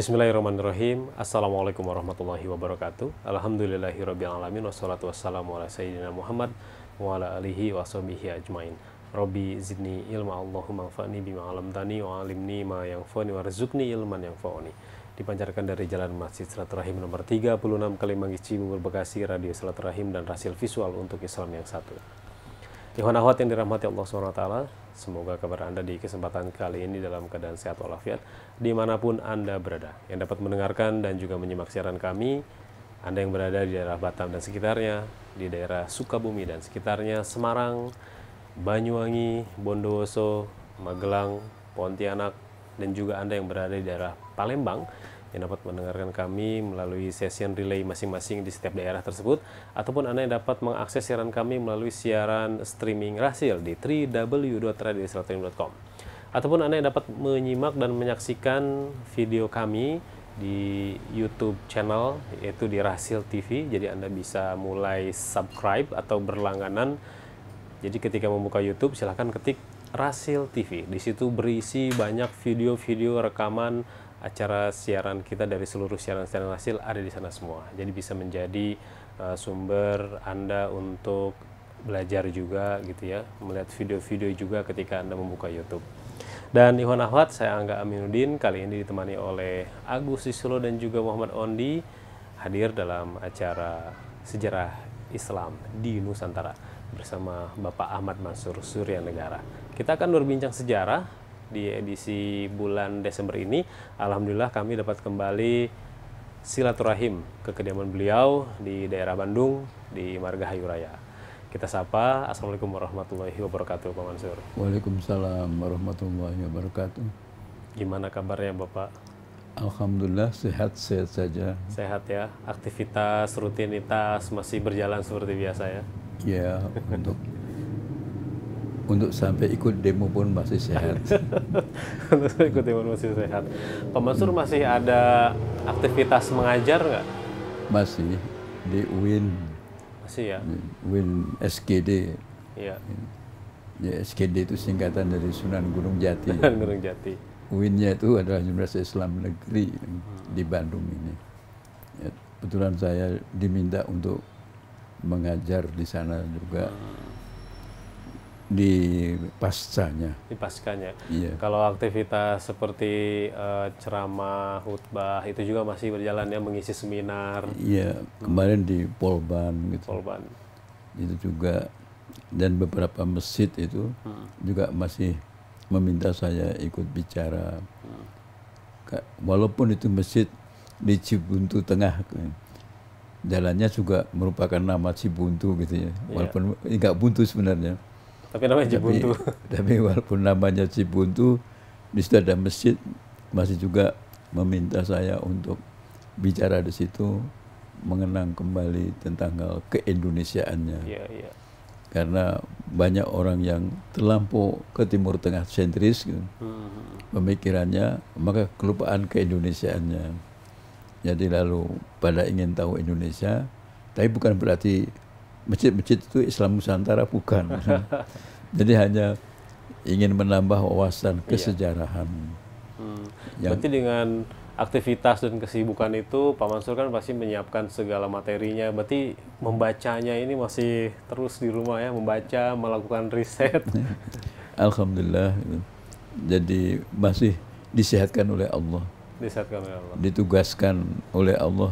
Bismillahirrahmanirrahim. Assalamualaikum warahmatullahi wabarakatuh. Alhamdulillahirrabbilalamin. Wassalatu wassalamu ala sayyidina Muhammad wa ala alihi wa sahbihi ajmain. Rabbi zidni ilma Allahumma fa'ni bima tani wa alimni ma yang fa'ni rizukni ilman yang fa'ni. Dipancarkan dari Jalan Masjid Rahim nomor 36 Kalimanggis Cibubur Bekasi Radio rahim dan Rasil Visual untuk Islam yang satu. Ikhwan akhwat yang dirahmati Allah SWT, semoga kabar Anda di kesempatan kali ini dalam keadaan sehat walafiat, dimanapun Anda berada. Yang dapat mendengarkan dan juga menyimak siaran kami, Anda yang berada di daerah Batam dan sekitarnya, di daerah Sukabumi dan sekitarnya, Semarang, Banyuwangi, Bondowoso, Magelang, Pontianak, dan juga Anda yang berada di daerah Palembang, yang dapat mendengarkan kami melalui session relay masing-masing di setiap daerah tersebut ataupun Anda yang dapat mengakses siaran kami melalui siaran streaming rahasia di www.radioisratelium.com ataupun Anda yang dapat menyimak dan menyaksikan video kami di YouTube channel yaitu di Rahasil TV. Jadi Anda bisa mulai subscribe atau berlangganan. Jadi ketika membuka YouTube silahkan ketik Rasil TV. Di situ berisi banyak video-video rekaman acara siaran kita dari seluruh siaran-siaran hasil ada di sana semua. Jadi bisa menjadi uh, sumber Anda untuk belajar juga gitu ya, melihat video-video juga ketika Anda membuka YouTube. Dan Iwan Ahwat, saya Angga Aminuddin, kali ini ditemani oleh Agus Sisolo dan juga Muhammad Ondi hadir dalam acara Sejarah Islam di Nusantara bersama Bapak Ahmad Mansur Surya Negara. Kita akan berbincang sejarah di edisi bulan Desember ini, alhamdulillah kami dapat kembali silaturahim ke kediaman beliau di daerah Bandung di Margahayu Raya. Kita sapa, Assalamualaikum warahmatullahi wabarakatuh Pak Mansur. Waalaikumsalam warahmatullahi wabarakatuh. Gimana kabarnya Bapak? Alhamdulillah sehat-sehat saja. Sehat ya, aktivitas, rutinitas masih berjalan seperti biasa ya? Ya, untuk untuk sampai ikut demo pun masih sehat. untuk ikut demo masih sehat. Pak Mansur hmm. masih ada aktivitas mengajar nggak? Masih di UIN. Masih ya. UIN SKD. Iya. Ya, SKD itu singkatan dari Sunan Gunung Jati. Sunan Gunung Jati. UIN-nya itu adalah Universitas Islam Negeri hmm. di Bandung ini. Ya, kebetulan saya diminta untuk mengajar di sana juga. Hmm di pascanya. Di pascanya. Iya. Kalau aktivitas seperti uh, ceramah, khutbah itu juga masih berjalan ya mengisi seminar. Iya, kemarin di Polban gitu. Polban. Itu juga dan beberapa masjid itu hmm. juga masih meminta saya ikut bicara. Hmm. Walaupun itu masjid di Cibuntu Tengah jalannya juga merupakan nama Cibuntu gitu ya. Iya. Walaupun enggak eh, buntu sebenarnya tapi namanya Cibuntu. Tapi, walaupun namanya Cibuntu, di situ ada masjid masih juga meminta saya untuk bicara di situ mengenang kembali tentang hal keindonesiaannya. iya. Yeah. Karena banyak orang yang terlampau ke Timur Tengah sentris gitu, hmm. pemikirannya, maka kelupaan keindonesiaannya. Jadi lalu pada ingin tahu Indonesia, tapi bukan berarti masjid-masjid itu Islam Nusantara bukan. Jadi hanya ingin menambah wawasan iya. kesejarahan. Iya. Hmm. Berarti dengan aktivitas dan kesibukan itu Pak Mansur kan pasti menyiapkan segala materinya. Berarti membacanya ini masih terus di rumah ya, membaca, melakukan riset. Alhamdulillah. Jadi masih disehatkan oleh Allah. Disehatkan oleh Allah. Ditugaskan oleh Allah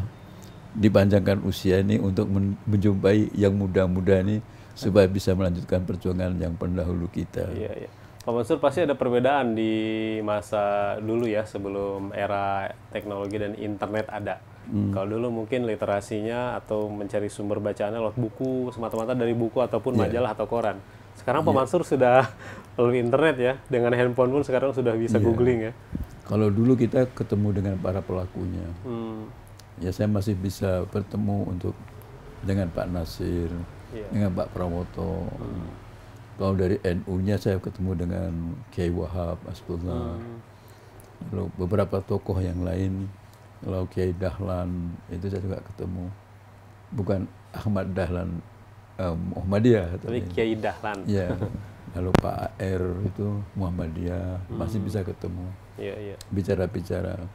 dipanjangkan usia ini untuk menjumpai yang muda-muda ini supaya bisa melanjutkan perjuangan yang pendahulu kita. Iya, iya. Pak Mansur pasti ada perbedaan di masa dulu ya sebelum era teknologi dan internet ada. Hmm. Kalau dulu mungkin literasinya atau mencari sumber bacaannya lewat buku semata-mata dari buku ataupun yeah. majalah atau koran. Sekarang Pak yeah. Mansur sudah melalui internet ya, dengan handphone pun sekarang sudah bisa yeah. googling ya. Kalau dulu kita ketemu dengan para pelakunya. Hmm ya saya masih bisa bertemu untuk dengan Pak Nasir, yeah. dengan Pak Pramoto. Hmm. Kalau dari NU-nya saya ketemu dengan Kiai Wahab Asbullah. Hmm. Lalu beberapa tokoh yang lain, kalau Kiai Dahlan itu saya juga ketemu. Bukan Ahmad Dahlan um, Muhammadiyah. Tapi Kiai Dahlan. Ya. Lalu Pak AR itu Muhammadiyah, hmm. masih bisa ketemu. Iya, iya. Bicara-bicara. Yeah,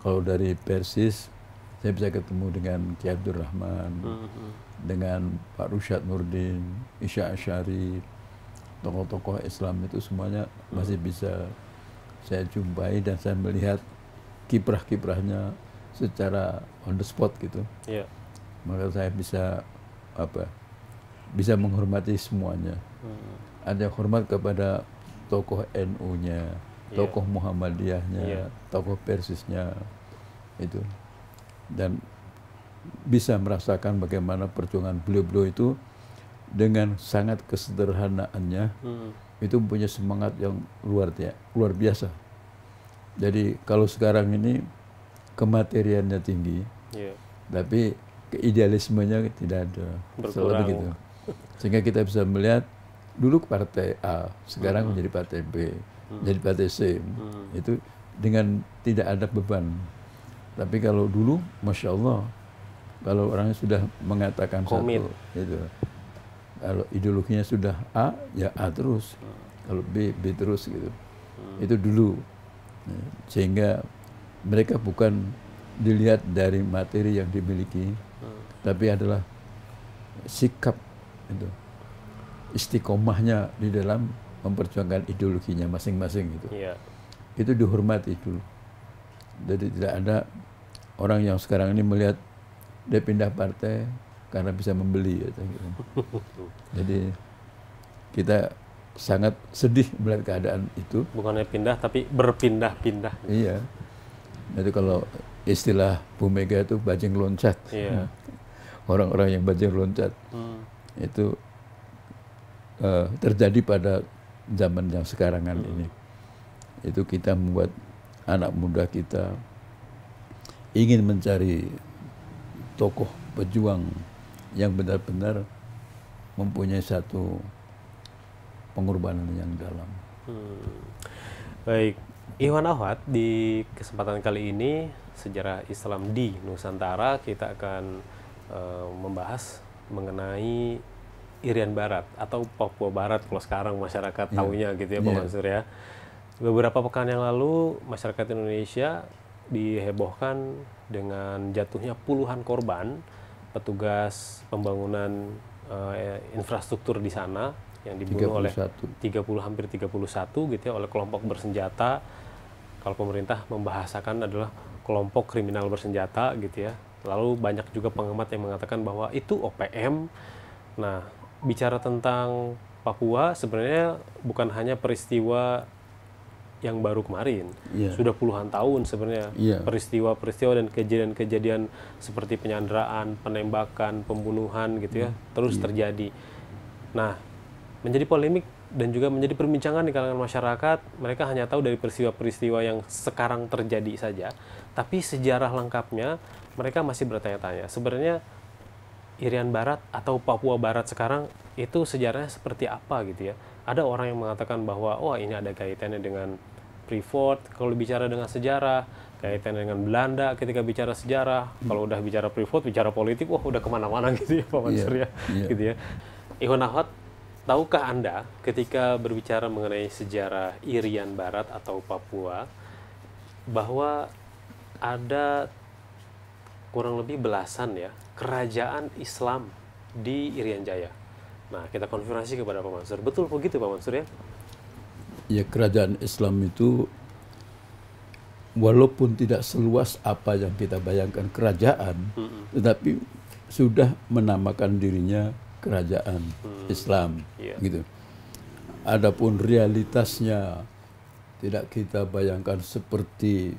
Kalau dari Persis, saya bisa ketemu dengan Kiai Abdul Rahman, hmm. dengan Pak Rusyad Nurdin, Isya Asyari, tokoh-tokoh Islam itu semuanya masih mm-hmm. bisa saya jumpai dan saya melihat kiprah-kiprahnya secara on the spot gitu. Yeah. Maka saya bisa apa? Bisa menghormati semuanya. Hmm. Ada hormat kepada tokoh NU-nya, iya. tokoh yeah. Muhammadiyahnya, yeah. tokoh Persisnya itu dan bisa merasakan bagaimana perjuangan beliau-beliau itu dengan sangat kesederhanaannya hmm. itu punya semangat yang luar ya, luar biasa. Jadi kalau sekarang ini kemateriannya tinggi, yeah. tapi keidealismenya tidak ada. Selalu begitu. Sehingga kita bisa melihat dulu partai A, sekarang hmm. menjadi partai B, hmm. jadi partai C. Hmm. Itu dengan tidak ada beban. Tapi kalau dulu, masya Allah, kalau orangnya sudah mengatakan Komit. satu, itu, kalau ideologinya sudah A, ya A terus. Kalau B, B terus gitu. Hmm. Itu dulu. Ya, sehingga mereka bukan dilihat dari materi yang dimiliki, hmm. tapi adalah sikap itu istiqomahnya di dalam memperjuangkan ideologinya masing-masing gitu. Yeah. Itu dihormati dulu. Jadi tidak ada orang yang sekarang ini melihat dia pindah partai karena bisa membeli ya. Gitu. Jadi kita sangat sedih melihat keadaan itu. Bukannya pindah tapi berpindah-pindah. Iya. Jadi kalau istilah Bu Mega itu bajing loncat. Iya. Nah, orang-orang yang bajing loncat hmm. itu uh, terjadi pada zaman yang sekarangan hmm. ini. Itu kita membuat anak muda kita ingin mencari tokoh pejuang yang benar-benar mempunyai satu pengorbanan yang dalam. Hmm. Baik, Iwan Ahwat di kesempatan kali ini sejarah Islam di Nusantara kita akan uh, membahas mengenai Irian Barat atau Papua Barat kalau sekarang masyarakat yeah. gitu ya Pak yeah. Mansur ya. Beberapa pekan yang lalu masyarakat Indonesia dihebohkan dengan jatuhnya puluhan korban petugas pembangunan uh, infrastruktur di sana yang dibunuh 31. oleh 30 hampir 31 gitu ya oleh kelompok bersenjata kalau pemerintah membahasakan adalah kelompok kriminal bersenjata gitu ya lalu banyak juga pengamat yang mengatakan bahwa itu OPM nah bicara tentang Papua sebenarnya bukan hanya peristiwa yang baru kemarin. Yeah. Sudah puluhan tahun sebenarnya peristiwa peristiwa-peristiwa dan kejadian-kejadian seperti penyanderaan, penembakan, pembunuhan gitu ya, hmm. terus yeah. terjadi. Nah, menjadi polemik dan juga menjadi perbincangan di kalangan masyarakat. Mereka hanya tahu dari peristiwa-peristiwa yang sekarang terjadi saja, tapi sejarah lengkapnya mereka masih bertanya-tanya. Sebenarnya Irian Barat atau Papua Barat sekarang itu sejarahnya seperti apa gitu ya. Ada orang yang mengatakan bahwa oh ini ada kaitannya dengan Privat, kalau bicara dengan sejarah kaitan dengan Belanda ketika bicara sejarah hmm. kalau udah bicara privat bicara politik wah udah kemana-mana gitu ya Pak iya, Mansur yeah. ya yeah. gitu ya Iwan tahukah anda ketika berbicara mengenai sejarah Irian Barat atau Papua bahwa ada kurang lebih belasan ya kerajaan Islam di Irian Jaya. Nah, kita konfirmasi kepada Pak Mansur. Betul begitu Pak Mansur ya? ya kerajaan Islam itu walaupun tidak seluas apa yang kita bayangkan kerajaan, hmm. tetapi sudah menamakan dirinya kerajaan hmm. Islam, yeah. gitu. Adapun realitasnya tidak kita bayangkan seperti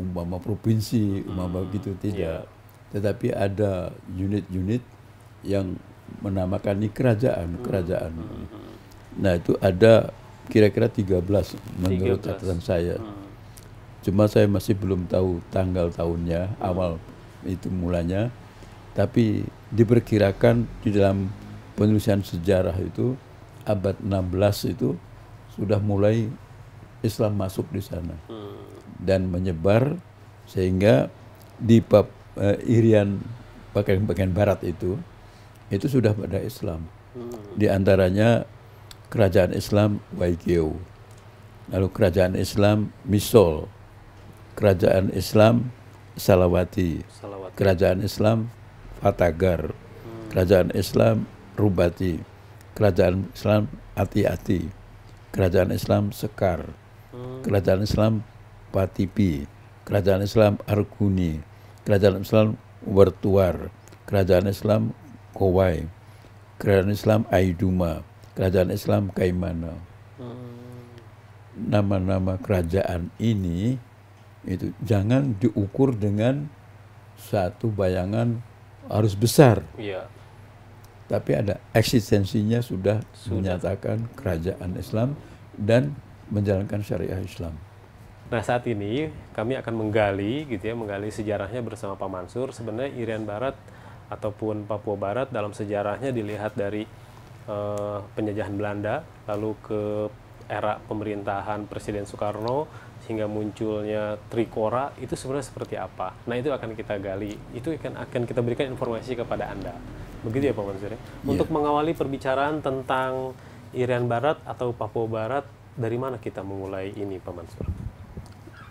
umpama provinsi, umpama hmm. gitu tidak. Yeah. Tetapi ada unit-unit yang menamakan ini kerajaan, kerajaan. Hmm. Nah itu ada kira-kira 13 menurut 13. catatan saya. Hmm. Cuma saya masih belum tahu tanggal tahunnya, hmm. awal itu mulanya. Tapi diperkirakan di dalam penulisan sejarah itu abad 16 itu sudah mulai Islam masuk di sana hmm. dan menyebar sehingga di pap, uh, Irian bagian-bagian barat itu itu sudah pada Islam. Hmm. Di antaranya Kerajaan Islam Waigeo, lalu Kerajaan Islam Misol, Kerajaan Islam Salawati, Salawati. Kerajaan Islam Fatagar, hmm. Kerajaan Islam Rubati, Kerajaan Islam Ati-Ati, Kerajaan Islam Sekar, hmm. Kerajaan Islam Patipi, Kerajaan Islam Arguni, Kerajaan Islam Wertuar, Kerajaan Islam Kowai, Kerajaan Islam Aiduma, kerajaan Islam Kaimana. Nama-nama kerajaan ini itu jangan diukur dengan satu bayangan harus besar. Ya. Tapi ada eksistensinya sudah, sudah menyatakan kerajaan Islam dan menjalankan syariah Islam. Nah saat ini kami akan menggali gitu ya, menggali sejarahnya bersama Pak Mansur. Sebenarnya Irian Barat ataupun Papua Barat dalam sejarahnya dilihat dari uh, penjajahan Belanda, lalu ke era pemerintahan Presiden Soekarno sehingga munculnya Trikora itu sebenarnya seperti apa? Nah itu akan kita gali, itu akan akan kita berikan informasi kepada anda, begitu ya Pak Mansur? Yeah. Iya. Untuk mengawali perbicaraan tentang Irian Barat atau Papua Barat, dari mana kita memulai ini Pak Mansur?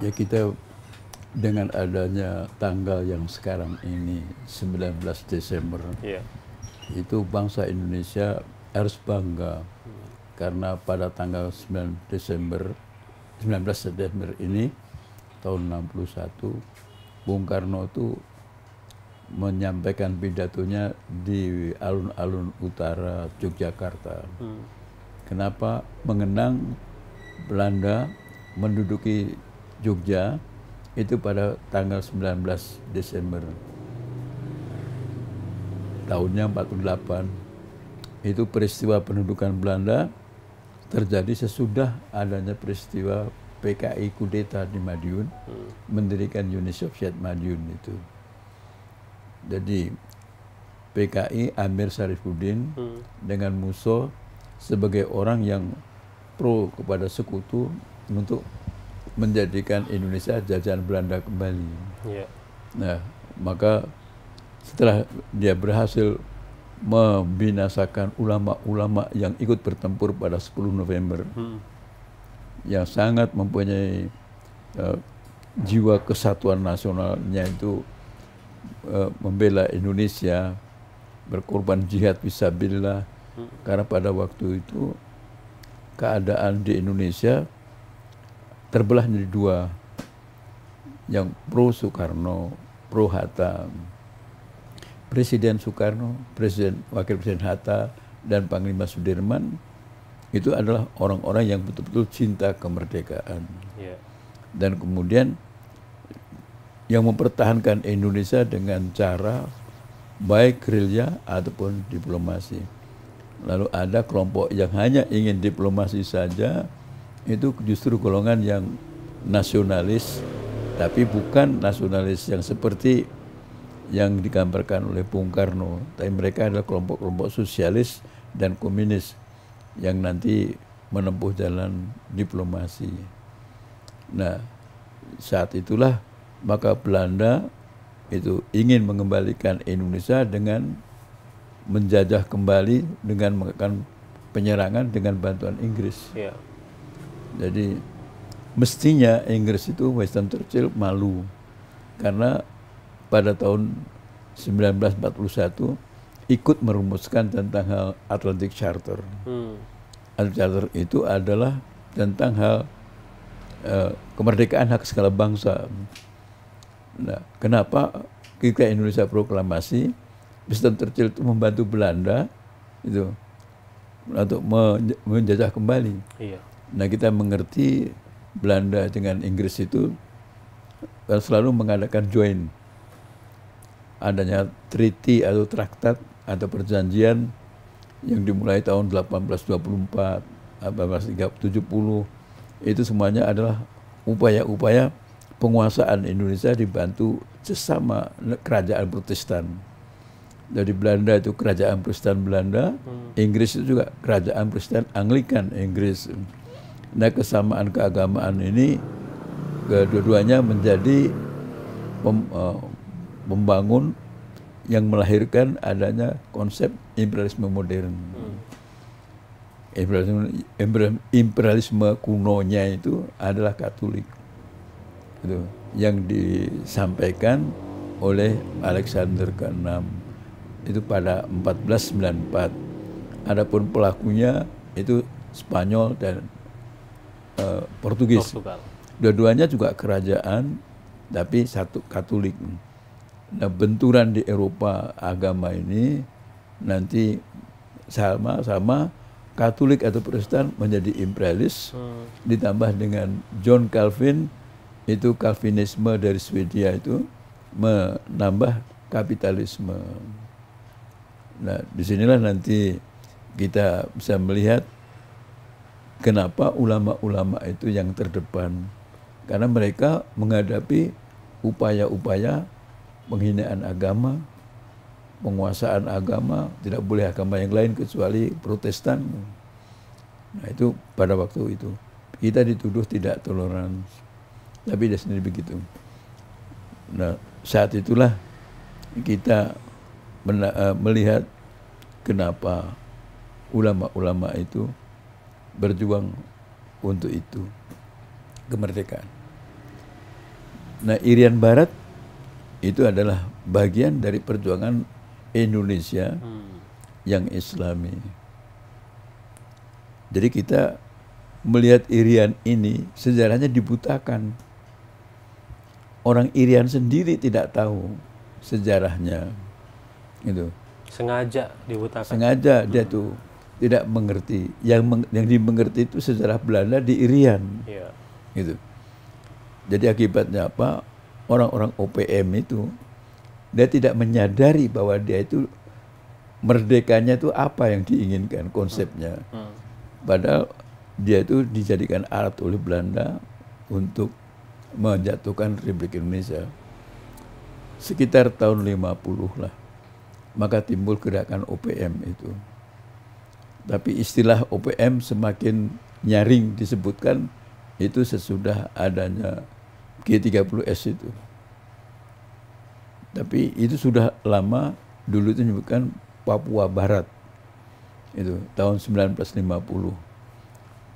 Ya kita dengan adanya tanggal yang sekarang ini 19 Desember, yeah. itu bangsa Indonesia harus bangga karena pada tanggal 9 Desember 19 Desember ini tahun 61 Bung Karno itu menyampaikan pidatonya di alun-alun utara Yogyakarta. Hmm. Kenapa mengenang Belanda menduduki Jogja itu pada tanggal 19 Desember tahunnya 48 itu peristiwa pendudukan Belanda terjadi sesudah adanya peristiwa PKI kudeta di Madiun hmm. mendirikan Uni Soviet Madiun itu. Jadi PKI Amir Syarifuddin hmm. dengan Muso sebagai orang yang pro kepada sekutu untuk menjadikan Indonesia jajahan Belanda kembali. Yeah. Nah, maka setelah dia berhasil membinasakan ulama-ulama yang ikut bertempur pada 10 November hmm. yang sangat mempunyai uh, jiwa kesatuan nasionalnya itu uh, membela Indonesia berkorban jihad visabilillah hmm. karena pada waktu itu keadaan di Indonesia terbelah menjadi dua yang pro Soekarno pro Hatta Presiden Soekarno, Presiden Wakil Presiden Hatta, dan Panglima Sudirman itu adalah orang-orang yang betul-betul cinta kemerdekaan. Ya. Dan kemudian yang mempertahankan Indonesia dengan cara baik gerilya ataupun diplomasi. Lalu ada kelompok yang hanya ingin diplomasi saja, itu justru golongan yang nasionalis, tapi bukan nasionalis yang seperti yang digambarkan oleh Bung Karno. Tapi mereka adalah kelompok-kelompok sosialis dan komunis yang nanti menempuh jalan diplomasi. Nah, saat itulah maka Belanda itu ingin mengembalikan Indonesia dengan menjajah kembali dengan melakukan penyerangan dengan bantuan Inggris. Yeah. Jadi mestinya Inggris itu Western Churchill malu karena pada tahun 1941 ikut merumuskan tentang hal Atlantic Charter. Hmm. Atlantic Charter itu adalah tentang hal uh, kemerdekaan hak segala bangsa. Nah, kenapa kita Indonesia proklamasi, Winston Churchill itu membantu Belanda itu untuk menjajah kembali. Iya. Nah, kita mengerti Belanda dengan Inggris itu eh, selalu mengadakan join adanya treaty atau traktat atau perjanjian yang dimulai tahun 1824, 1870 itu semuanya adalah upaya-upaya penguasaan Indonesia dibantu sesama kerajaan Protestan. Dari Belanda itu kerajaan Protestan Belanda, hmm. Inggris itu juga kerajaan Protestan Anglikan Inggris. Nah kesamaan keagamaan ini kedua-duanya menjadi eh, membangun yang melahirkan adanya konsep imperialisme modern. Hmm. Imperialisme, imperialisme kunonya itu adalah Katolik, gitu, yang disampaikan oleh Alexander ke-6 itu pada 1494. Adapun pelakunya itu Spanyol dan uh, Portugis. Dua-duanya juga kerajaan, tapi satu Katolik. Nah benturan di Eropa agama ini nanti sama-sama Katolik atau Protestan menjadi imperialis hmm. ditambah dengan John Calvin itu Calvinisme dari Swedia itu menambah kapitalisme. Nah, disinilah nanti kita bisa melihat kenapa ulama-ulama itu yang terdepan karena mereka menghadapi upaya-upaya penghinaan agama, penguasaan agama, tidak boleh agama yang lain kecuali protestan. Nah itu pada waktu itu. Kita dituduh tidak toleran. Tapi dia sendiri begitu. Nah saat itulah kita eh, melihat kenapa ulama-ulama itu berjuang untuk itu kemerdekaan. Nah, Irian Barat itu adalah bagian dari perjuangan Indonesia hmm. yang Islami. Jadi kita melihat Irian ini sejarahnya dibutakan. Orang Irian sendiri tidak tahu sejarahnya. Gitu. Sengaja dibutakan. Sengaja hmm. dia tuh tidak mengerti. Yang meng, yang dimengerti itu sejarah Belanda di Irian. Yeah. Gitu. Jadi akibatnya apa? orang-orang OPM itu dia tidak menyadari bahwa dia itu merdekanya itu apa yang diinginkan konsepnya. Hmm. Hmm. Padahal dia itu dijadikan alat oleh Belanda untuk menjatuhkan Republik Indonesia. Sekitar tahun 50 lah. Maka timbul gerakan OPM itu. Tapi istilah OPM semakin nyaring disebutkan itu sesudah adanya G30S itu. Tapi itu sudah lama dulu itu disebutkan Papua Barat. Itu tahun 1950.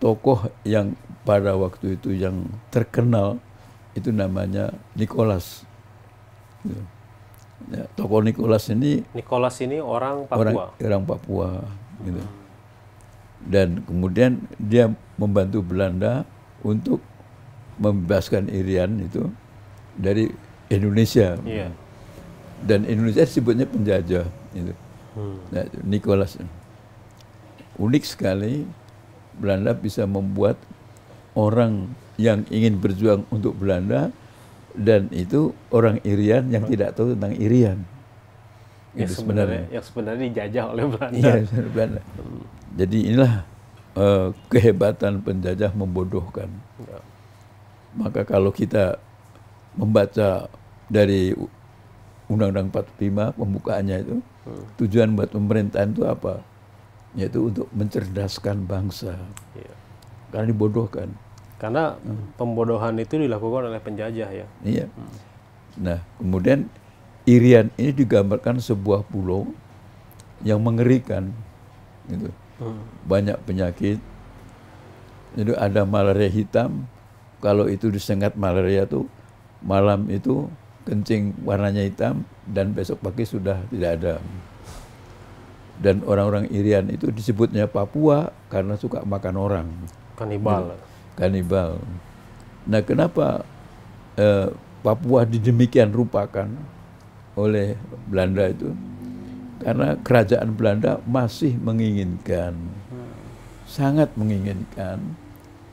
Tokoh yang pada waktu itu yang terkenal itu namanya Nicholas. Gitu. Ya, tokoh Nicholas ini Nicholas ini orang Papua. Orang, orang Papua gitu. Dan kemudian dia membantu Belanda untuk membebaskan Irian itu dari Indonesia. Yeah. Dan Indonesia disebutnya penjajah. Gitu. Hmm. Nah, Nicholas. Unik sekali Belanda bisa membuat orang yang ingin berjuang untuk Belanda dan itu orang Irian yang hmm. tidak tahu tentang Irian. Ya, itu sebenarnya, sebenarnya. Yang sebenarnya dijajah oleh Belanda. Iya, Belanda. Hmm. Jadi inilah uh, kehebatan penjajah membodohkan. Ya. Maka kalau kita membaca dari Undang-Undang 45 pembukaannya itu, hmm. tujuan buat pemerintahan itu apa? Yaitu untuk mencerdaskan bangsa. Yeah. Karena dibodohkan. Karena hmm. pembodohan itu dilakukan oleh penjajah ya. Iya. Hmm. Nah, kemudian Irian ini digambarkan sebuah pulau yang mengerikan. Gitu. Hmm. Banyak penyakit. Jadi ada malaria hitam, kalau itu disengat malaria tuh malam itu kencing warnanya hitam dan besok pagi sudah tidak ada. Dan orang-orang Irian itu disebutnya Papua karena suka makan orang. Kanibal. Ya, kanibal. Nah kenapa eh, Papua didemikian rupakan oleh Belanda itu? Karena kerajaan Belanda masih menginginkan, hmm. sangat menginginkan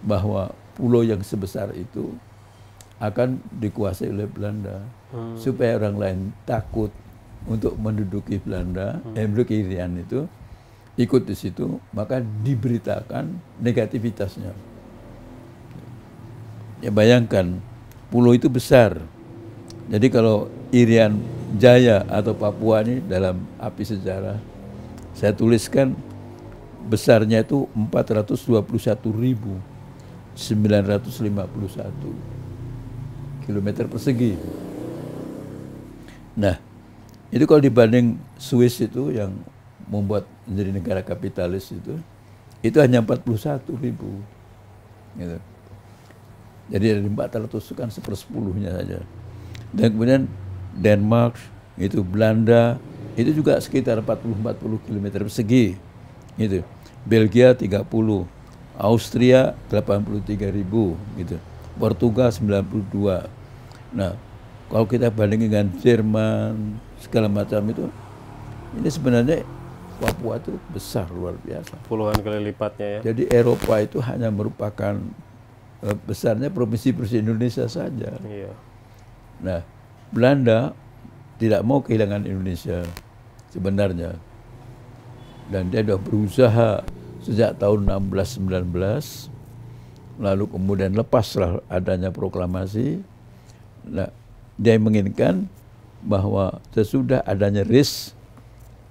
bahwa pulau yang sebesar itu akan dikuasai oleh Belanda hmm. supaya orang lain takut untuk menduduki Belanda, hmm. Irian itu ikut di situ, maka diberitakan negativitasnya. Ya bayangkan, pulau itu besar. Jadi kalau Irian Jaya atau Papua ini dalam api sejarah, saya tuliskan besarnya itu 421 ribu. 951 km persegi. Nah, itu kalau dibanding Swiss itu yang membuat menjadi negara kapitalis itu, itu hanya 41 ribu. Gitu. Jadi dari 400 kan sepersepuluhnya saja. Dan kemudian Denmark, itu Belanda, itu juga sekitar 40-40 km persegi. Gitu. Belgia 30, Austria 83.000 gitu Portugal 92 nah kalau kita bandingkan dengan Jerman segala macam itu ini sebenarnya Papua itu besar luar biasa puluhan kali lipatnya ya jadi Eropa itu hanya merupakan eh, besarnya provinsi-provinsi Indonesia saja iya. nah Belanda tidak mau kehilangan Indonesia sebenarnya dan dia sudah berusaha sejak tahun 1619 lalu kemudian lepaslah adanya proklamasi nah, dia menginginkan bahwa sesudah adanya RIS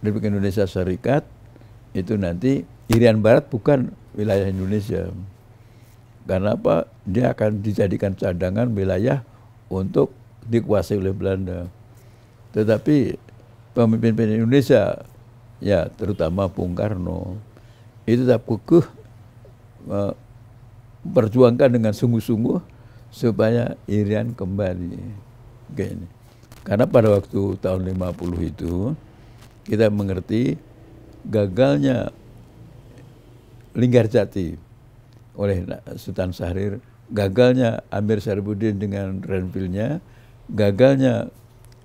Republik Indonesia Serikat itu nanti Irian Barat bukan wilayah Indonesia karena apa dia akan dijadikan cadangan wilayah untuk dikuasai oleh Belanda tetapi pemimpin-pemimpin Indonesia ya terutama Bung Karno itu tetap kukuh eh, perjuangkan dengan sungguh-sungguh supaya Irian kembali. Gini. Karena pada waktu tahun 50 itu kita mengerti gagalnya Jati oleh Sultan Syahrir, gagalnya Amir Syarifuddin dengan Renville-nya, gagalnya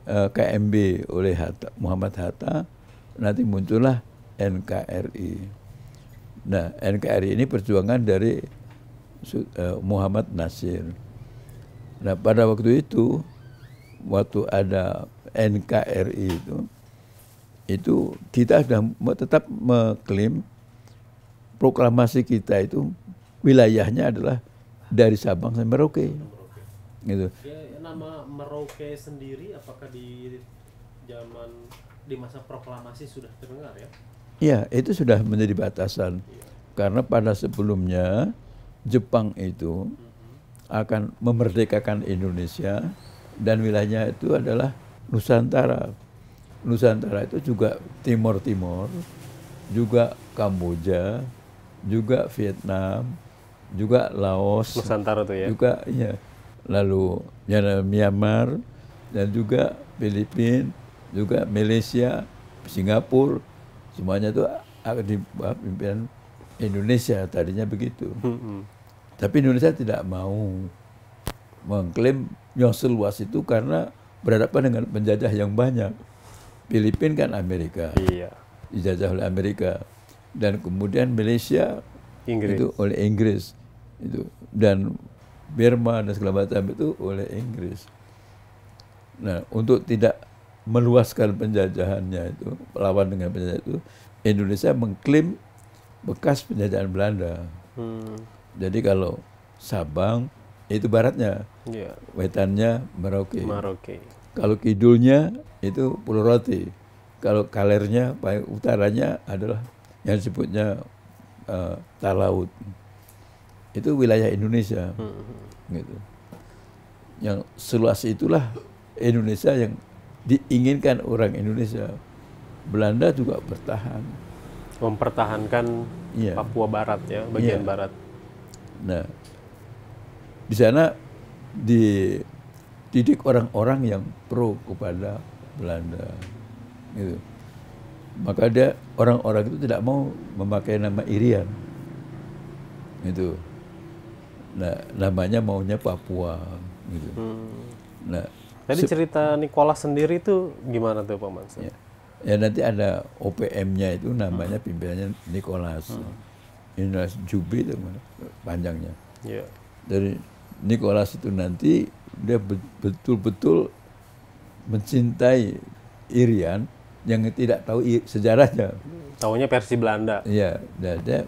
uh, eh, KMB oleh Hatta, Muhammad Hatta, nanti muncullah NKRI. Nah, NKRI ini perjuangan dari eh, Muhammad Nasir. Nah, pada waktu itu, waktu ada NKRI itu, itu kita sudah tetap mengklaim proklamasi kita itu wilayahnya adalah dari Sabang sampai Merauke. Gitu. Ya, ya nama Merauke sendiri apakah di zaman di masa proklamasi sudah terdengar ya? Ya, itu sudah menjadi batasan. Karena pada sebelumnya Jepang itu akan memerdekakan Indonesia dan wilayahnya itu adalah Nusantara. Nusantara itu juga Timur-Timur, juga Kamboja, juga Vietnam, juga Laos. Nusantara tuh ya. Juga ya. Lalu ya, Myanmar dan juga Filipina, juga Malaysia, Singapura, semuanya itu di bawah pimpinan Indonesia tadinya begitu. Hmm. Tapi Indonesia tidak mau mengklaim yang seluas itu karena berhadapan dengan penjajah yang banyak. Filipina kan Amerika. Iya. Dijajah oleh Amerika. Dan kemudian Malaysia Inggris. itu oleh Inggris. Itu dan Burma dan segala macam itu oleh Inggris. Nah, untuk tidak meluaskan penjajahannya itu, lawan dengan penjajah itu, Indonesia mengklaim bekas penjajahan Belanda. Hmm. Jadi kalau Sabang itu baratnya, yeah. wetannya Merauke. Merauke. Kalau kidulnya itu Pulau Roti. Kalau kalernya, paling utaranya adalah yang disebutnya uh, eh, Talaut. Itu wilayah Indonesia. Hmm. Gitu. Yang seluas itulah Indonesia yang diinginkan orang Indonesia. Belanda juga bertahan. Mempertahankan ya. Papua Barat ya, bagian ya. barat. Nah, di sana dididik orang-orang yang pro kepada Belanda. Gitu. Maka dia orang-orang itu tidak mau memakai nama Irian. Itu. Nah, namanya maunya Papua gitu. Hmm. Nah, jadi cerita Nikola sendiri itu gimana tuh Pak Mansur? Ya, ya nanti ada OPM-nya itu namanya hmm. pimpinannya Nikolas. Hmm. Nikolas Jubi itu panjangnya. Yeah. Dari Nikolas itu nanti dia betul-betul mencintai Irian yang tidak tahu sejarahnya. Tahunya versi Belanda. Iya, dia, dia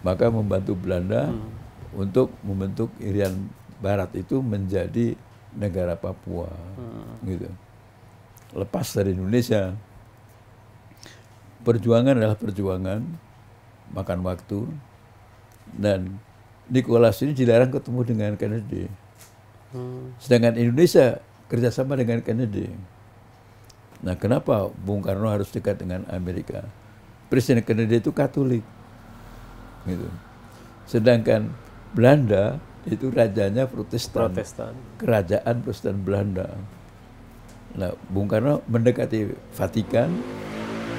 maka membantu Belanda hmm. untuk membentuk Irian Barat itu menjadi negara Papua hmm. gitu lepas dari Indonesia perjuangan adalah perjuangan makan waktu dan di Kolasi ini dilarang ketemu dengan Kennedy hmm. sedangkan Indonesia kerjasama dengan Kennedy nah kenapa Bung Karno harus dekat dengan Amerika Presiden Kennedy itu Katolik gitu sedangkan Belanda itu rajanya Protestan, Protestan. kerajaan Protestan Belanda. Nah, Bung Karno mendekati Vatikan,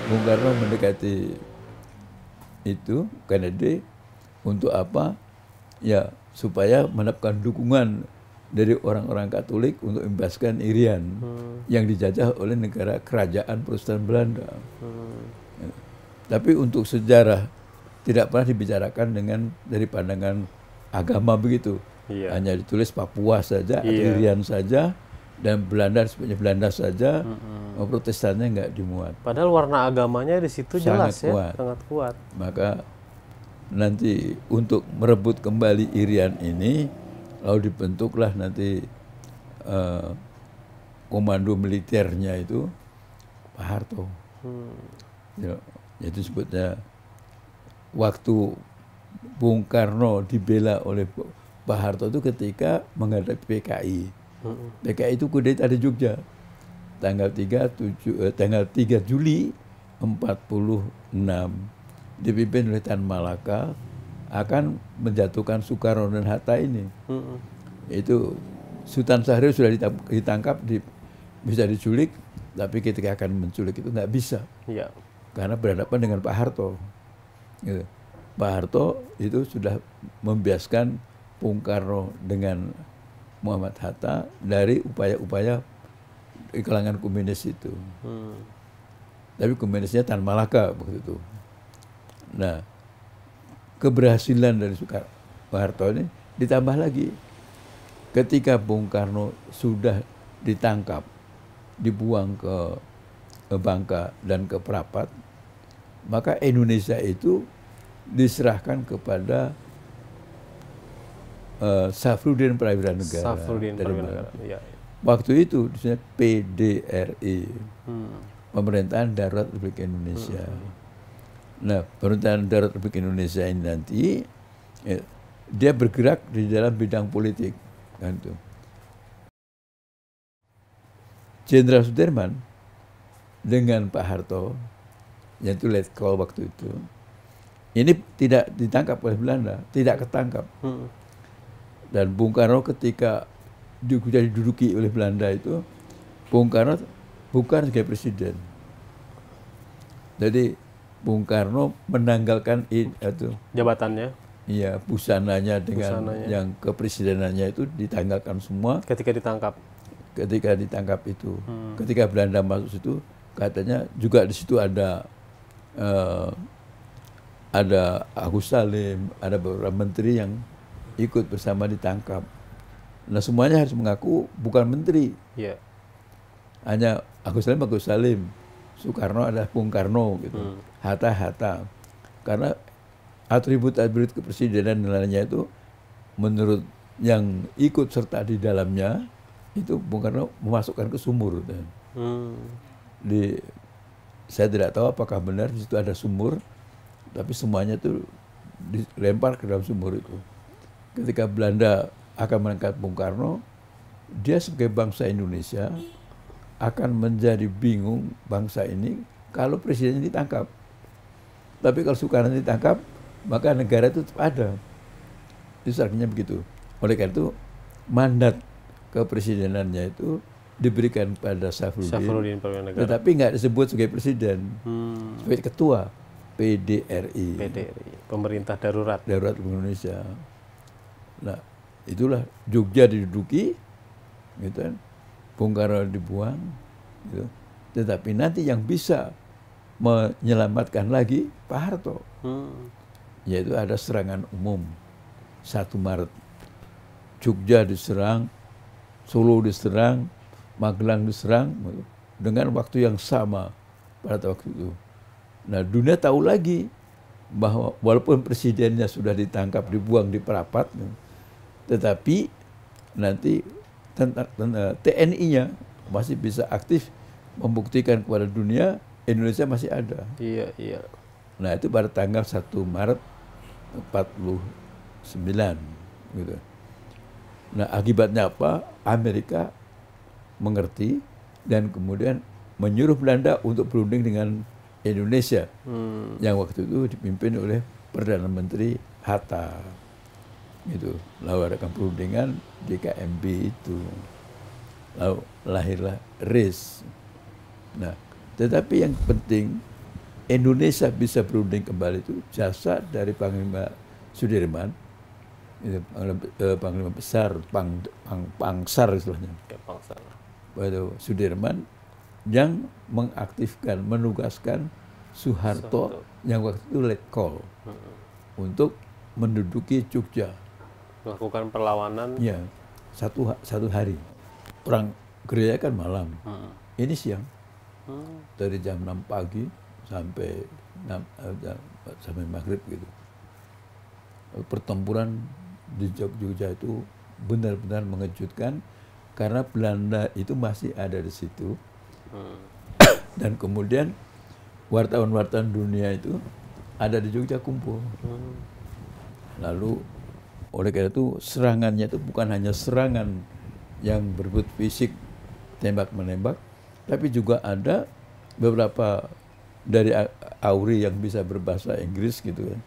Bung Karno mendekati itu Kennedy untuk apa? Ya supaya mendapatkan dukungan dari orang-orang Katolik untuk membebaskan Irian hmm. yang dijajah oleh negara kerajaan Protestan Belanda. Hmm. Ya. Tapi untuk sejarah tidak pernah dibicarakan dengan dari pandangan agama begitu. Iya. Hanya ditulis Papua saja, iya. Irian saja, dan Belanda sebenarnya Belanda saja, mm -hmm. Protestannya nggak dimuat. Padahal warna agamanya di situ sangat jelas ya, kuat. sangat kuat. Maka nanti untuk merebut kembali Irian ini, lalu dibentuklah nanti uh, komando militernya itu Pak Harto. Hmm. Ya, itu sebutnya waktu Bung Karno dibela oleh Pak Harto itu ketika menghadapi PKI. PKI itu kudeta di Jogja. Tanggal 3, 7, eh, tanggal 3 Juli 46 dipimpin oleh Tan Malaka akan menjatuhkan Soekarno dan Hatta ini. Itu Sultan Syahrir sudah ditangkap, di, bisa diculik, tapi ketika akan menculik itu nggak bisa. Ya. Karena berhadapan dengan Pak Harto. Gitu. Pak Harto itu sudah membiaskan Bung Karno dengan Muhammad Hatta dari upaya-upaya kalangan komunis itu. Hmm. Tapi komunisnya Tan Malaka waktu itu. Nah, keberhasilan dari Soekarno Harto ini ditambah lagi ketika Bung Karno sudah ditangkap, dibuang ke Bangka dan ke Prapat, maka Indonesia itu diserahkan kepada uh, eh, Safrudin Perwira Negara. Safrudin Perwira Negara. Ya. Waktu itu disebut PDRI. Hmm. Pemerintahan Darurat Republik Indonesia. Hmm, hmm. Nah, pemerintahan Darurat Republik Indonesia ini nanti ya, dia bergerak di dalam bidang politik kan itu. Jenderal Sudirman dengan Pak Harto yang itu let waktu itu ini tidak ditangkap oleh Belanda, tidak ketangkap. Hmm. Dan Bung Karno ketika diduduki oleh Belanda itu, Bung Karno bukan sebagai presiden. Jadi Bung Karno menanggalkan itu jabatannya. Iya, busananya dengan busananya. yang kepresidenannya itu ditanggalkan semua. Ketika ditangkap. Ketika ditangkap itu, hmm. ketika Belanda masuk situ, katanya juga di situ ada uh, ada Agus Salim, ada beberapa menteri yang ikut bersama ditangkap. Nah semuanya harus mengaku bukan menteri. Ya. Hanya Agus Salim, Agus Salim, Soekarno adalah Bung Karno gitu, hmm. Hatta Hatta. Karena atribut-atribut kepresidenan lainnya itu menurut yang ikut serta di dalamnya itu Bung Karno memasukkan ke sumur. Gitu. Hmm. Di saya tidak tahu apakah benar di situ ada sumur tapi semuanya itu dilempar ke dalam sumur itu. Ketika Belanda akan menangkap Bung Karno, dia sebagai bangsa Indonesia akan menjadi bingung bangsa ini kalau presiden ditangkap. Tapi kalau Soekarno ditangkap, maka negara itu tetap ada. Itu artinya begitu. Oleh karena itu, mandat kepresidenannya itu diberikan pada Safruddin, Safruddin tetapi nggak disebut sebagai presiden, hmm. sebagai ketua. PDRI. PDRI, Pemerintah Darurat. Darurat Indonesia. Nah, itulah Jogja diduduki, gitu kan. Bung Karno dibuang, gitu. Tetapi nanti yang bisa menyelamatkan lagi Pak Harto. Hmm. Yaitu ada serangan umum 1 Maret. Jogja diserang, Solo diserang, Magelang diserang gitu. dengan waktu yang sama pada waktu itu. Nah dunia tahu lagi bahwa walaupun presidennya sudah ditangkap, dibuang di perapat, tetapi nanti TNI-nya masih bisa aktif membuktikan kepada dunia Indonesia masih ada. Iya, iya. Nah itu pada tanggal 1 Maret 49 gitu. Nah akibatnya apa? Amerika mengerti dan kemudian menyuruh Belanda untuk berunding dengan Indonesia hmm. yang waktu itu dipimpin oleh Perdana Menteri Hatta itu lalu ada perundingan DKMB itu lalu lahirlah RIS nah tetapi yang penting Indonesia bisa berunding kembali itu jasa dari Panglima Sudirman itu eh, Panglima Besar Pang, Pang Pangsar istilahnya Pangsar Sudirman yang mengaktifkan, menugaskan Soeharto, yang waktu itu let call hmm. untuk menduduki Jogja. Melakukan perlawanan? Ya, satu, satu hari. Perang gereja kan malam, hmm. ini siang. Hmm. Dari jam 6 pagi sampai 6, eh, sampai maghrib gitu. Pertempuran di Jogja itu benar-benar mengejutkan karena Belanda itu masih ada di situ Dan kemudian wartawan-wartawan dunia itu ada di Jogja kumpul. Lalu oleh karena itu serangannya itu bukan hanya serangan yang berebut fisik tembak menembak, tapi juga ada beberapa dari Auri yang bisa berbahasa Inggris gitu kan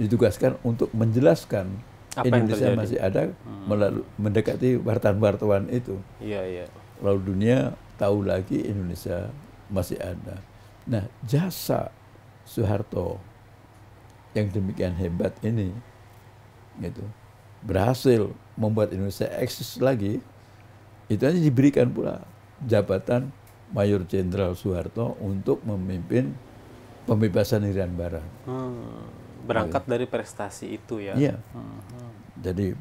ditugaskan untuk menjelaskan apa Indonesia masih ada hmm. melalui mendekati wartawan-wartawan itu. Iya, iya. Lalu dunia tahu lagi Indonesia masih ada. Nah, jasa Soeharto yang demikian hebat ini gitu berhasil membuat Indonesia eksis lagi itu hanya diberikan pula jabatan Mayor Jenderal Soeharto untuk memimpin pembebasan Irian Barat. Hmm, berangkat dari prestasi itu ya. Iya. Hmm. Jadi